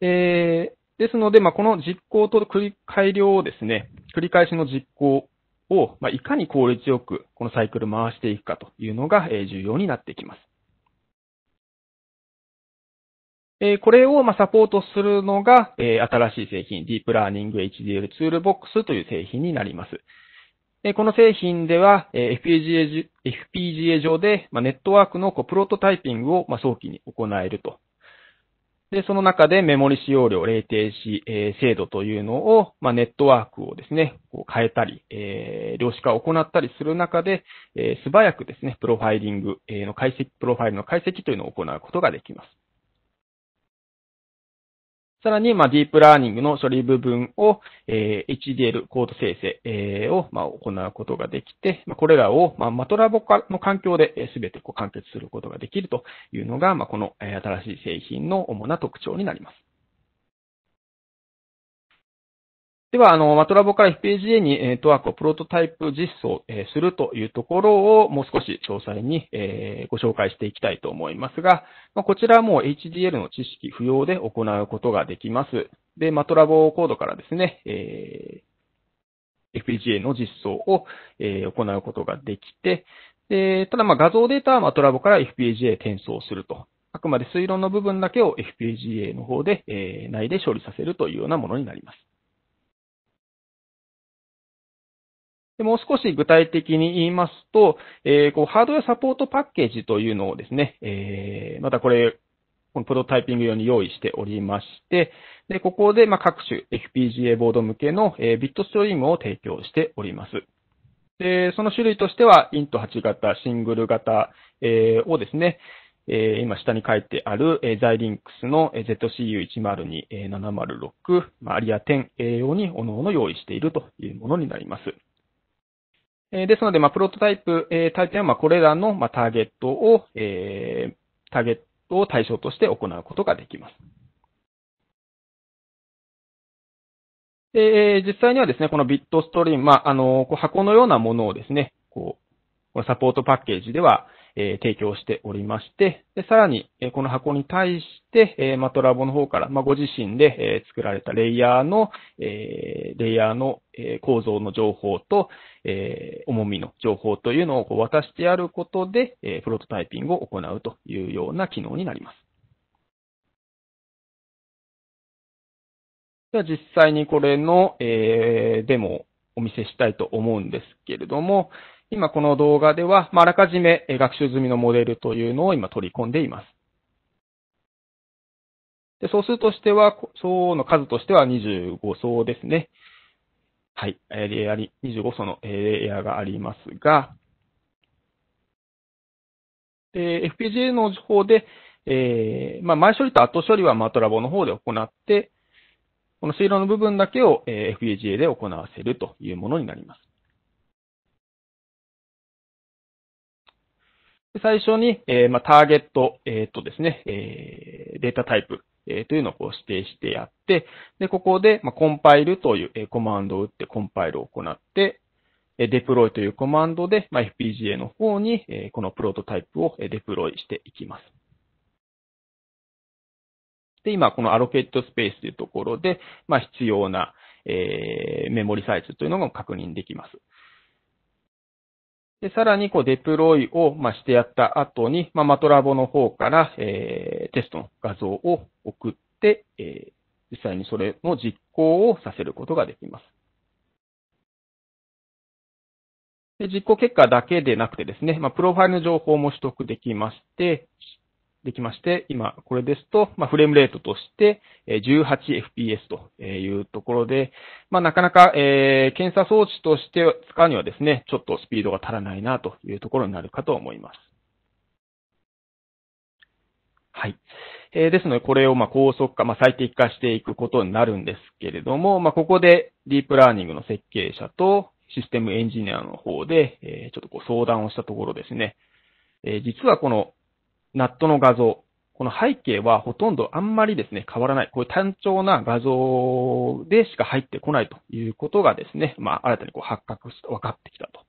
えーですので、まあ、この実行と繰り改良をですね、繰り返しの実行を、まあ、いかに効率よくこのサイクル回していくかというのが、え重要になってきます。えこれを、まサポートするのが、え新しい製品、ディープラーニング HDL ツールボックスという製品になります。えこの製品では、え FPGA, 上で、まネットワークのこうプロトタイピングを、ま早期に行えるとで、その中でメモリ使用量、0停止、えー、制度というのを、まあ、ネットワークをですね、こう変えたり、えー、量子化を行ったりする中で、えー、素早くですね、プロファイリングの解析、プロファイルの解析というのを行うことができます。さらに、まあ、ディープラーニングの処理部分を、えー、HDL コード生成、えー、を、まあ、行うことができて、まあ、これらを、まあ、マトラボの環境で、えー、全てこう完結することができるというのが、まあ、この、えー、新しい製品の主な特徴になります。では、あの、マトラボから f p g A に、えー、トワークをプロトタイプ実装、えー、するというところをもう少し詳細に、えー、ご紹介していきたいと思いますが、まあ、こちらはもう HDL の知識不要で行うことができます。で、マトラボコードからですね、え FPGA の実装を、え行うことができて、でただ、ま画像データはマトラボから FPGA 転送すると。あくまで推論の部分だけを FPGA の方で、え内で処理させるというようなものになります。でもう少し具体的に言いますと、えー、こうハードウェアサポートパッケージというのをですね、えー、またこれ、このプロタイピング用に用意しておりまして、で、ここで、ま各種 FPGA ボード向けの、えビットストリームを提供しております。で、その種類としては、イント8型、シングル型、えをですね、え今下に書いてある、えー、ザイリンクスの ZCU102-706、まあ、アリア10用に各々用意しているというものになります。ですので、まあ、プロトタイプ、えー、タイプは、まあ、これらの、まあ、ターゲットを、えー、ターゲットを対象として行うことができます。えー、実際にはですね、このビットストリーム、まあ、あの、こう箱のようなものをですね、こう、このサポートパッケージでは、え提供しておりまして、でさらに、えこの箱に対して、えマトラボの方から、まご自身で、え作られたレイヤーの、えレイヤーの、え構造の情報と、え重みの情報というのをこう渡してやることで、えプロトタイピングを行うというような機能になります。では実際にこれの、えデモをお見せしたいと思うんですけれども、今この動画では、まあらかじめ学習済みのモデルというのを今取り込んでいます。で、総数としては、層の数としては25層ですね。はい。レイヤーに、25層のレイヤーがありますが、FPGA の方で、えー、まあ、前処理と後処理はマトラボの方で行って、この水路の部分だけを FPGA で行わせるというものになります。最初に、えー、まあ、ターゲット、えっ、ー、とですね、えー、データタイプ、えー、というのをこう指定してやって、で、ここで、まあ、コンパイルという、えー、コマンドを打ってコンパイルを行って、えデプロイというコマンドで、まあ、FPGA の方に、えこのプロトタイプをデプロイしていきます。で、今、このアロケットスペースというところで、まあ、必要な、えメモリサイズというのが確認できます。で、さらに、こう、デプロイを、ましてやった後に、まマトラボの方から、えー、テストの画像を送って、えー、実際にそれの実行をさせることができます。で実行結果だけでなくてですね、まあ、プロファイルの情報も取得できまして、できまして、今、これですと、まあ、フレームレートとして、18fps というところで、まあ、なかなか、えー、検査装置として使うにはですね、ちょっとスピードが足らないなというところになるかと思います。はい。えー、ですので、これをま高速化、まあ、最適化していくことになるんですけれども、まあ、ここでディープラーニングの設計者とシステムエンジニアの方で、えー、ちょっとこう相談をしたところですね、実はこのナットの画像、この背景はほとんどあんまりですね、変わらない。こういう単調な画像でしか入ってこないということがですね、まあ、新たにこう発覚し、分かってきたと。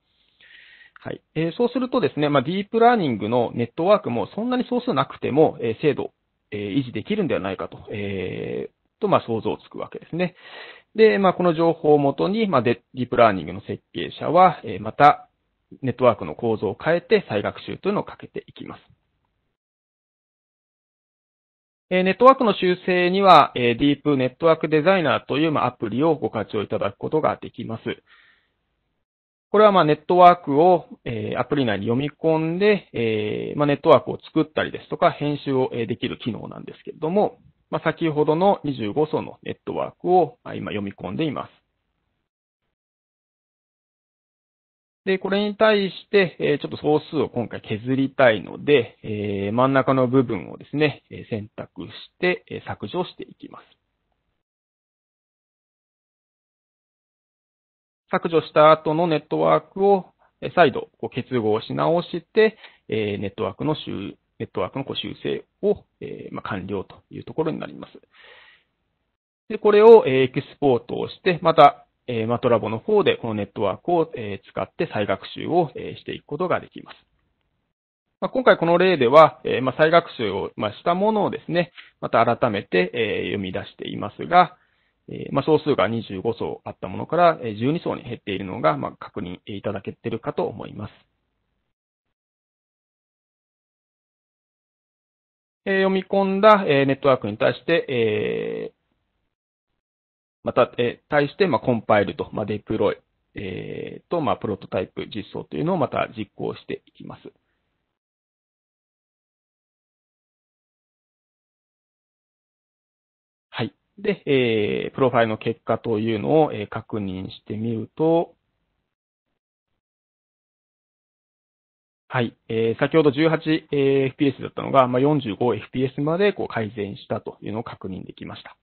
はい。えー、そうするとですね、まあ、ディープラーニングのネットワークもそんなに総数なくても、えー、精度、えー、維持できるんではないかと、えー、と、まあ、想像つくわけですね。で、まあ、この情報をもとに、まあ、ディープラーニングの設計者は、えー、また、ネットワークの構造を変えて再学習というのをかけていきます。ネットワークの修正には、Deep ディープネットワークデザイナーという、アプリをご活用いただくことができます。これは、まネットワークを、えアプリ内に読み込んで、えまネットワークを作ったりですとか、編集を、えできる機能なんですけれども、ま先ほどの25層のネットワークを、今読み込んでいます。で、これに対して、えちょっと総数を今回削りたいので、え真ん中の部分をですね、選択して、え削除していきます。削除した後のネットワークを再度こう結合し直して、えネットワークの修ネットワークのこう修正を、えま完了というところになります。で、これをエクスポートをして、またえー、マトラボの方でこのネットワークを、えー、使って再学習を、えー、していくことができます。まあ、今回この例では、えー、まあ、再学習を、まあ、したものをですね、また改めて、え読み出していますが、えまあ、総数が25層あったものから12層に減っているのが、ま確認いただけているかと思います。え読み込んだ、えネットワークに対して、えまた、え対して、まコンパイルと、まデプロイ、えー、と、まプロトタイプ実装というのをまた実行していきます。はい。で、えー、プロファイルの結果というのを、え確認してみると、はい。えー、先ほど 18fps だったのが、まあ、45fps までこう改善したというのを確認できました。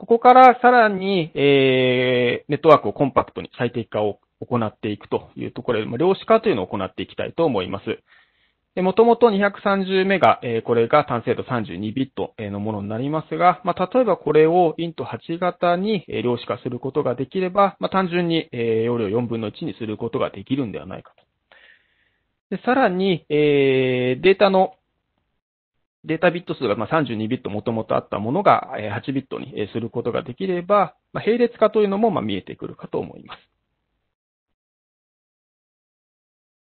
ここからさらに、えー、ネットワークをコンパクトに最適化を行っていくというところで、量子化というのを行っていきたいと思います。もともと230メガ、えー、これが単精度32ビットのものになりますが、まあ、例えばこれをイント8型に量子化することができれば、まあ、単純に、えー、容量4分の1にすることができるんではないかと。でさらに、えー、データのデータビット数が32ビットもともとあったものが8ビットにすることができれば、並列化というのも見えてくるかと思います。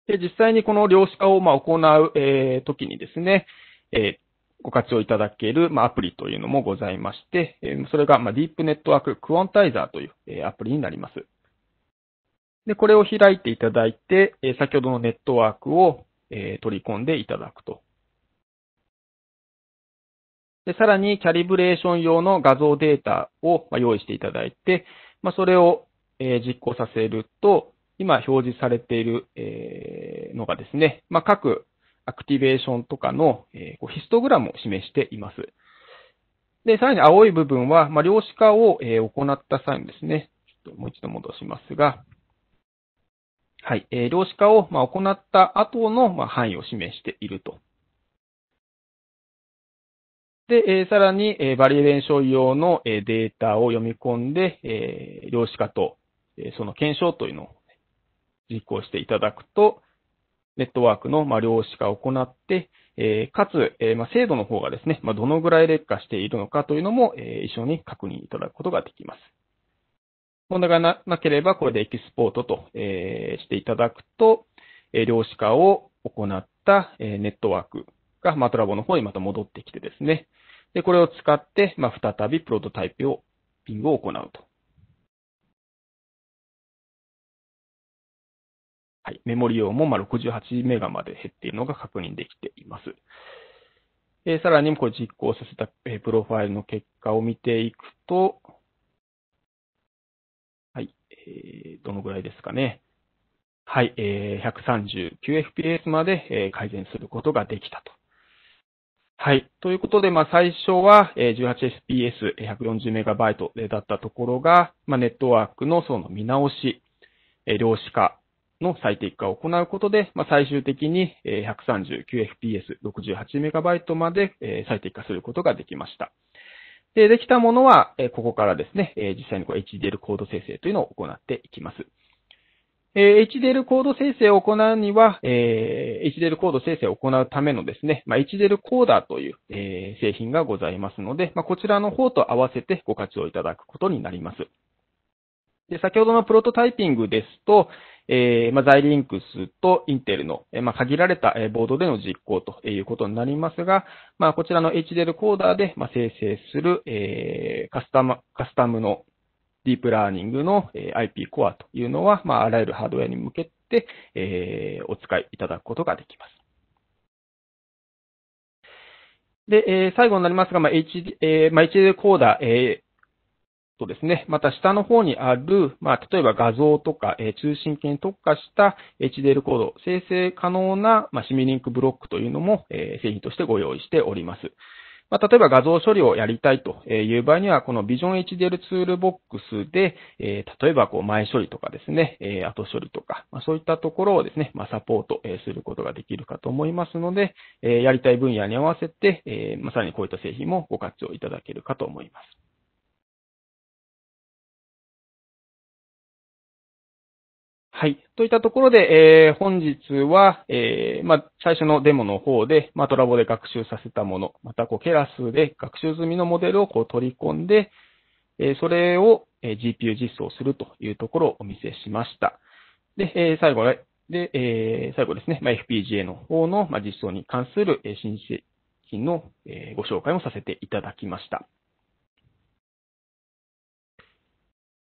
で実際にこの量子化をま行う、えー、ときにですね、えご活用いただける、アプリというのもございまして、それが、ディープネットワーククオンタイザーという、アプリになります。で、これを開いていただいて、先ほどのネットワークを、取り込んでいただくとで、さらにキャリブレーション用の画像データを用意していただいて、まあ、それを、え実行させると、今表示されている、えのがですね、まあ、各アクティベーションとかの、えヒストグラムを示しています。で、さらに青い部分は、まあ、量子化を、行った際にですね、ちょっともう一度戻しますが、はい、え量子化を、行った後の、ま範囲を示しているとで、えー、さらに、えー、バリエー弁証用の、えー、データを読み込んで、えー、量子化と、えー、その検証というのを実行していただくと、ネットワークの、まあ、量子化を行って、えー、かつ、えー、まあ、精度の方がですね、まあ、どのぐらい劣化しているのかというのも、えー、一緒に確認いただくことができます。問題がなければ、これでエキスポートと、えー、していただくと、えー、量子化を行った、えー、ネットワークが、マトラボの方にまた戻ってきてですね、で、これを使って、まあ、再びプロトタイプを、ピングを行うと。はい、メモリ用もま68メガまで減っているのが確認できています。えさらに、これ実行させた、えプロファイルの結果を見ていくと、はい、えー、どのぐらいですかね。はい、えー、139fps まで、え改善することができたと。はい。ということで、まあ、最初は 18fps140MB だったところが、まあ、ネットワークのその見直し、量子化の最適化を行うことで、まあ、最終的に 139fps68MB まで最適化することができました。で、できたものは、ここからですね、実際にこう HDL コード生成というのを行っていきます。え HDL コード生成を行うには、え HDL コード生成を行うためのですね、ま HDL コーダーという、え製品がございますので、まこちらの方と合わせてご活用いただくことになります。で、先ほどのプロトタイピングですと、えー、まあ、ザイリンクスとインテルの、えー、まあ、限られたボードでの実行ということになりますが、まあ、こちらの HDL コーダーで、まあ、生成する、えー、カスタム、カスタムの、ディープラーニングの IP コアというのは、まあ、あらゆるハードウェアに向けて、えー、お使いいただくことができます。で、えー、最後になりますが、まあ HD えーまあ、HD コーダー、えー、とですね、また下の方にある、まあ、例えば画像とか、えー、通信系に特化した HDL コード、生成可能な、まあ、シミリンクブロックというのも、えー、製品としてご用意しております。まあ、例えば画像処理をやりたいという場合には、この Vision HDL ツールボックスで、えー、例えばこう前処理とかですね、え後処理とか、まあ、そういったところをですね、まあ、サポートすることができるかと思いますので、えやりたい分野に合わせて、えまさにこういった製品もご活用いただけるかと思います。はい。といったところで、えー、本日は、えー、まあ、最初のデモの方で、まあ、トラボで学習させたもの、また、こう、ケラスで学習済みのモデルをこう取り込んで、えー、それを、え GPU 実装するというところをお見せしました。で、え最後で、で、え最後ですね、まあ、FPGA の方の、ま実装に関する、え新製品の、えご紹介もさせていただきました。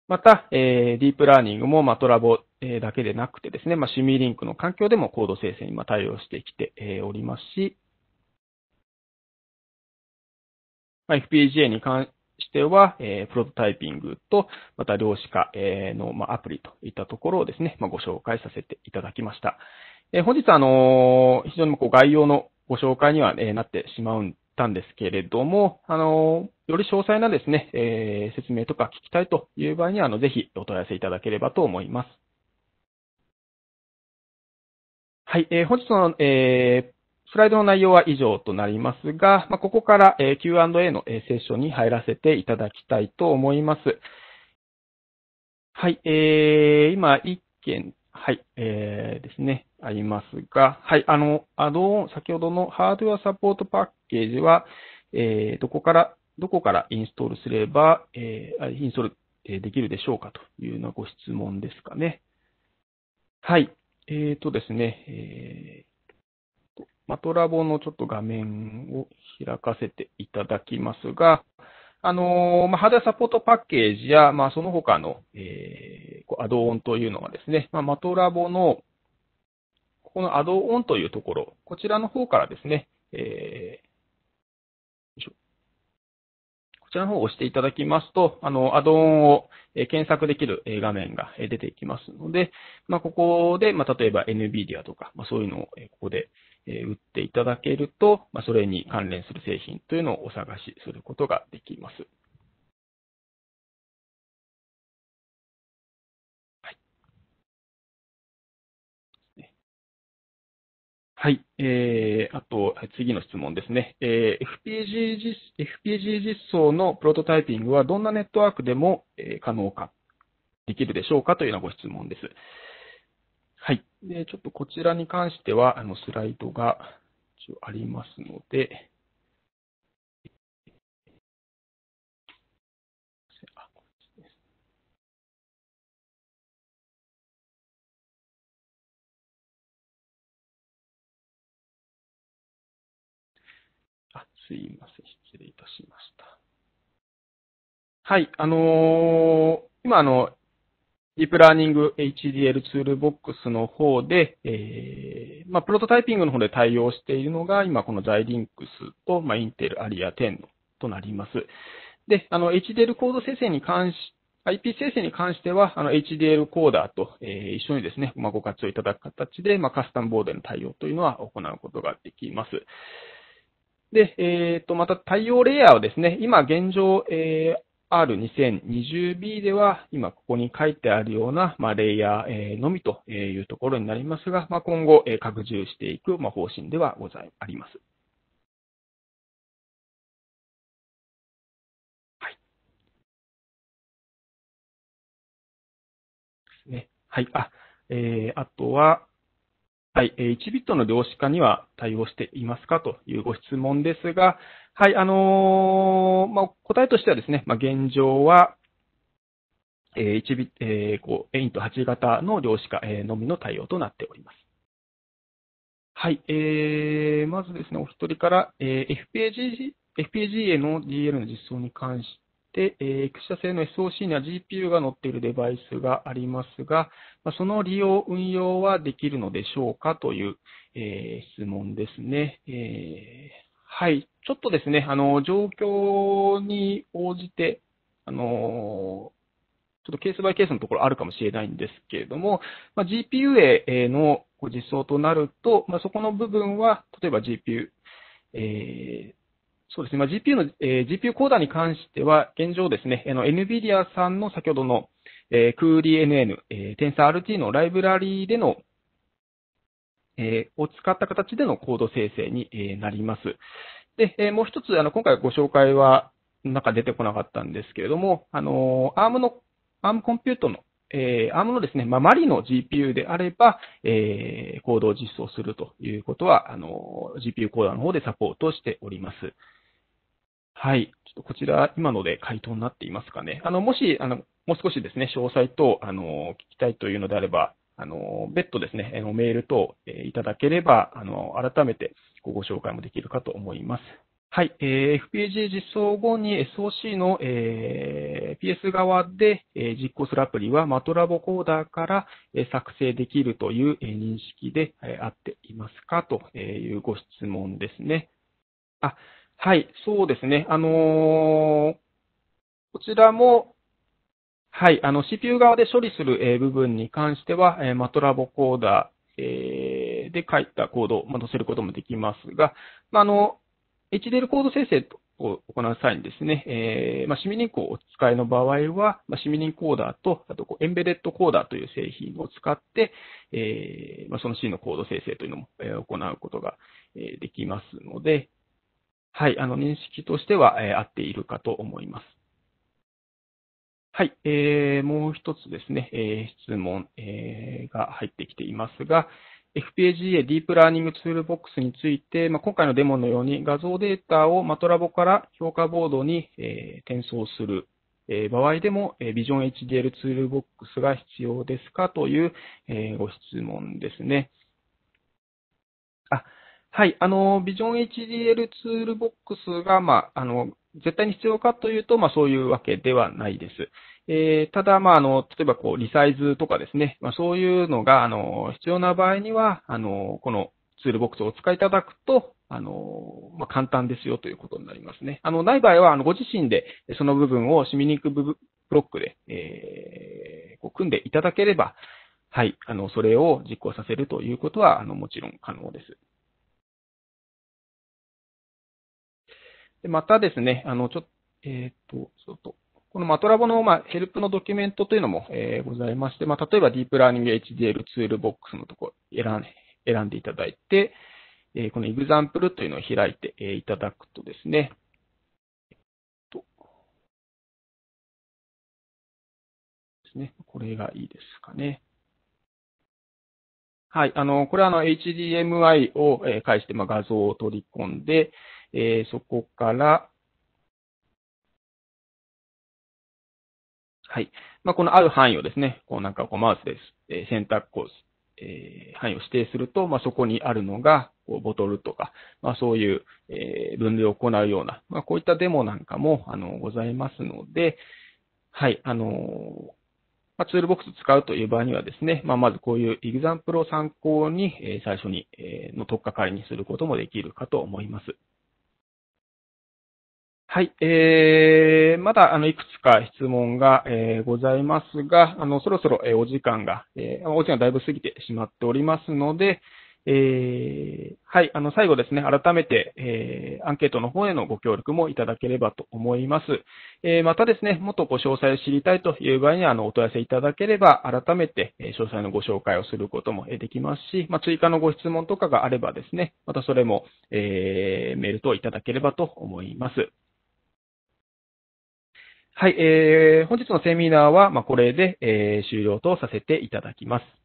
また、えー、ディープラーニングも、まあ、トラボ、えだけでなくてですね、まあ、シミリンクの環境でもコード生成に対応してきて、えおりますし、ま FPGA に関しては、えプロトタイピングと、また量子化、えの、まアプリといったところをですね、まご紹介させていただきました。え本日は、あの非常にこう概要のご紹介には、えなってしまうんたんですけれども、あの、より詳細なですね、えー、説明とか聞きたいという場合には、あの、ぜひお問い合わせいただければと思います。はい、えー、本日の、えー、スライドの内容は以上となりますが、まあ、ここから、えー、Q&A の、えセッションに入らせていただきたいと思います。はい、えー、今、一件、はい、えー、ですね、ありますが、はい、あの、アドオン、先ほどのハードウェアサポートパッケージは、えー、どこから、どこからインストールすれば、えー、インストールできるでしょうかというようなご質問ですかね。はい。えーとですね、えー、マトラボのちょっと画面を開かせていただきますが、あのー、まあ、ハードサポートパッケージや、まあ、その他の、えー、アドオンというのがですね、まあ、マトラボの、ここのアドオンというところ、こちらの方からですね、えー、こちらの方を押していただきますと、あの、アドオンを検索できる画面が出てきますので、まあ、ここで、まあ、例えば NVIDIA とか、まあ、そういうのをここで打っていただけると、まあ、それに関連する製品というのをお探しすることができます。はい。えー、あと、次の質問ですね。えー、FPG, 実 FPG 実装のプロトタイピングはどんなネットワークでも、えー、可能か、できるでしょうかというようなご質問です。はい。で、ちょっとこちらに関しては、あの、スライドが一応ありますので、すいません。失礼いたしました。はい、あのー、今あの、ディープラーニング HDL ツールボックスの方で、えー、まあ、プロトタイピングの方で対応しているのが、今このザイリンクスと、まあ、インテルアリア10となります。で、あの、HDL コード生成に関し、IP 生成に関しては、あの、HDL コーダーと、えー、一緒にですね、まあ、ご活用いただく形で、まあ、カスタムボードへの対応というのは行うことができます。で、えっ、ー、と、また対応レイヤーはですね、今現状、えー、R2020B では、今ここに書いてあるような、まあ、レイヤー、えー、のみというところになりますが、まあ、今後、えー、拡充していく、ま方針ではござい、あります。はい。ですね。はい。あ、えー、あとは、はい、1ビットの量子化には対応していますかというご質問ですが、はい、あのー、まあ、答えとしてはですね、まあ、現状は、えー、1ビット、えー、こう、8型の量子化、えのみの対応となっております。はい、えー、まずですね、お一人から、えー、FPG、FPGA の DL の実装に関しで、えー、複社製の SOC には GPU が載っているデバイスがありますが、まその利用、運用はできるのでしょうかという、えー、質問ですね。えーはい。ちょっとですね、あの、状況に応じて、あの、ちょっとケースバイケースのところあるかもしれないんですけれども、まあ、GPU への実装となると、まあ、そこの部分は、例えば GPU、えそうですね、まあ、GPU の、えー、GPU コーダーに関しては、現状ですね、あの、NVIDIA さんの先ほどの、えー、クーリ n n えー、TensorRT のライブラリーでの、えー、を使った形でのコード生成に、えー、なります。で、えー、もう一つ、あの、今回ご紹介は、中出てこなかったんですけれども、あの、ARM の、ARM コンピュートの、えー、ARM のですね、まあ、マリの GPU であれば、えー、コードを実装するということは、あの、GPU コーダーの方でサポートしております。はい。ちょっとこちら、今ので回答になっていますかね。あの、もし、あの、もう少しですね、詳細と、あの、聞きたいというのであれば、あの、別途ですね、あのメール等、えいただければ、あの、改めてご紹介もできるかと思います。はい、えー、f p g 実装後に SOC の、えー、PS 側で、え実行するアプリはマトラボコーダーから、え作成できるという、え認識で、え合っていますかというご質問ですね。あ、はい、そうですね。あのー、こちらも、はい、あの CPU 側で処理する、部分に関しては、マトラボコーダー、で書いたコードを、載せることもできますが、まあ、あの、HDL コード生成を行う際にですね、えー、まあ、シミリンクをお使いの場合は、まあ、シミリンコーダーと、あとエンベレットコーダーという製品を使って、えー、まあ、その C のコード生成というのも、行うことが、できますので、はい、あの、認識としては、えー、合っているかと思います。はい、えー、もう一つですね、えー、質問、えー、が入ってきていますが、FPGA ディープラーニングツールボックスについて、まあ、今回のデモのように画像データをマトラボから評価ボードに、えー、転送する、えー、場合でも、えー、ビジョン HDL ツールボックスが必要ですかという、えー、ご質問ですね。はい、あの、ビジョン HDL ツールボックスが、まあ、あの、絶対に必要かというと、まあ、そういうわけではないです。えー、ただ、まあ、あの、例えば、こう、リサイズとかですね、まあ、そういうのが、あの、必要な場合には、あの、このツールボックスをお使いいただくと、あの、まあ、簡単ですよということになりますね。あの、ない場合は、あの、ご自身でその部分をシミニックブロックで、えー、こう組んでいただければ、はい、あの、それを実行させるということは、あの、もちろん可能です。でまたですね、あの、ちょっえっ、ー、と、ちょっと、このマトラボの、まあ、ヘルプのドキュメントというのも、えー、ございまして、まあ、例えばディープラーニング HDL ツールボックスのところ選ん選んでいただいて、えー、このエグザンプルというのを開いて、えー、いただくとですね、えっと、ですね、これがいいですかね。はい。あの、これはあの HDMI を介して、まあ、画像を取り込んで、えー、そこから、はい。まあ、このある範囲をですね、こうなんかこうマウスです、えー、選択コース、えー、範囲を指定すると、まあ、そこにあるのが、こうボトルとか、まあ、そういう、え分類を行うような、まこういったデモなんかも、あの、ございますので、はい、あのまツールボックス使うという場合にはですね、ままずこういうエグザンプルを参考に、え最初に、えの取っかかりにすることもできるかと思います。はい、えー、まだ、あの、いくつか質問が、えー、ございますが、あの、そろそろ、えー、お時間が、えー、お時間だいぶ過ぎてしまっておりますので、えー、はい、あの、最後ですね、改めて、えー、アンケートの方へのご協力もいただければと思います。えー、またですね、もっとご詳細を知りたいという場合には、あの、お問い合わせいただければ、改めて、え詳細のご紹介をすることもできますし、まあ、追加のご質問とかがあればですね、またそれも、えー、メール等いただければと思います。はい、えー、本日のセミナーは、まあ、これで、えー、終了とさせていただきます。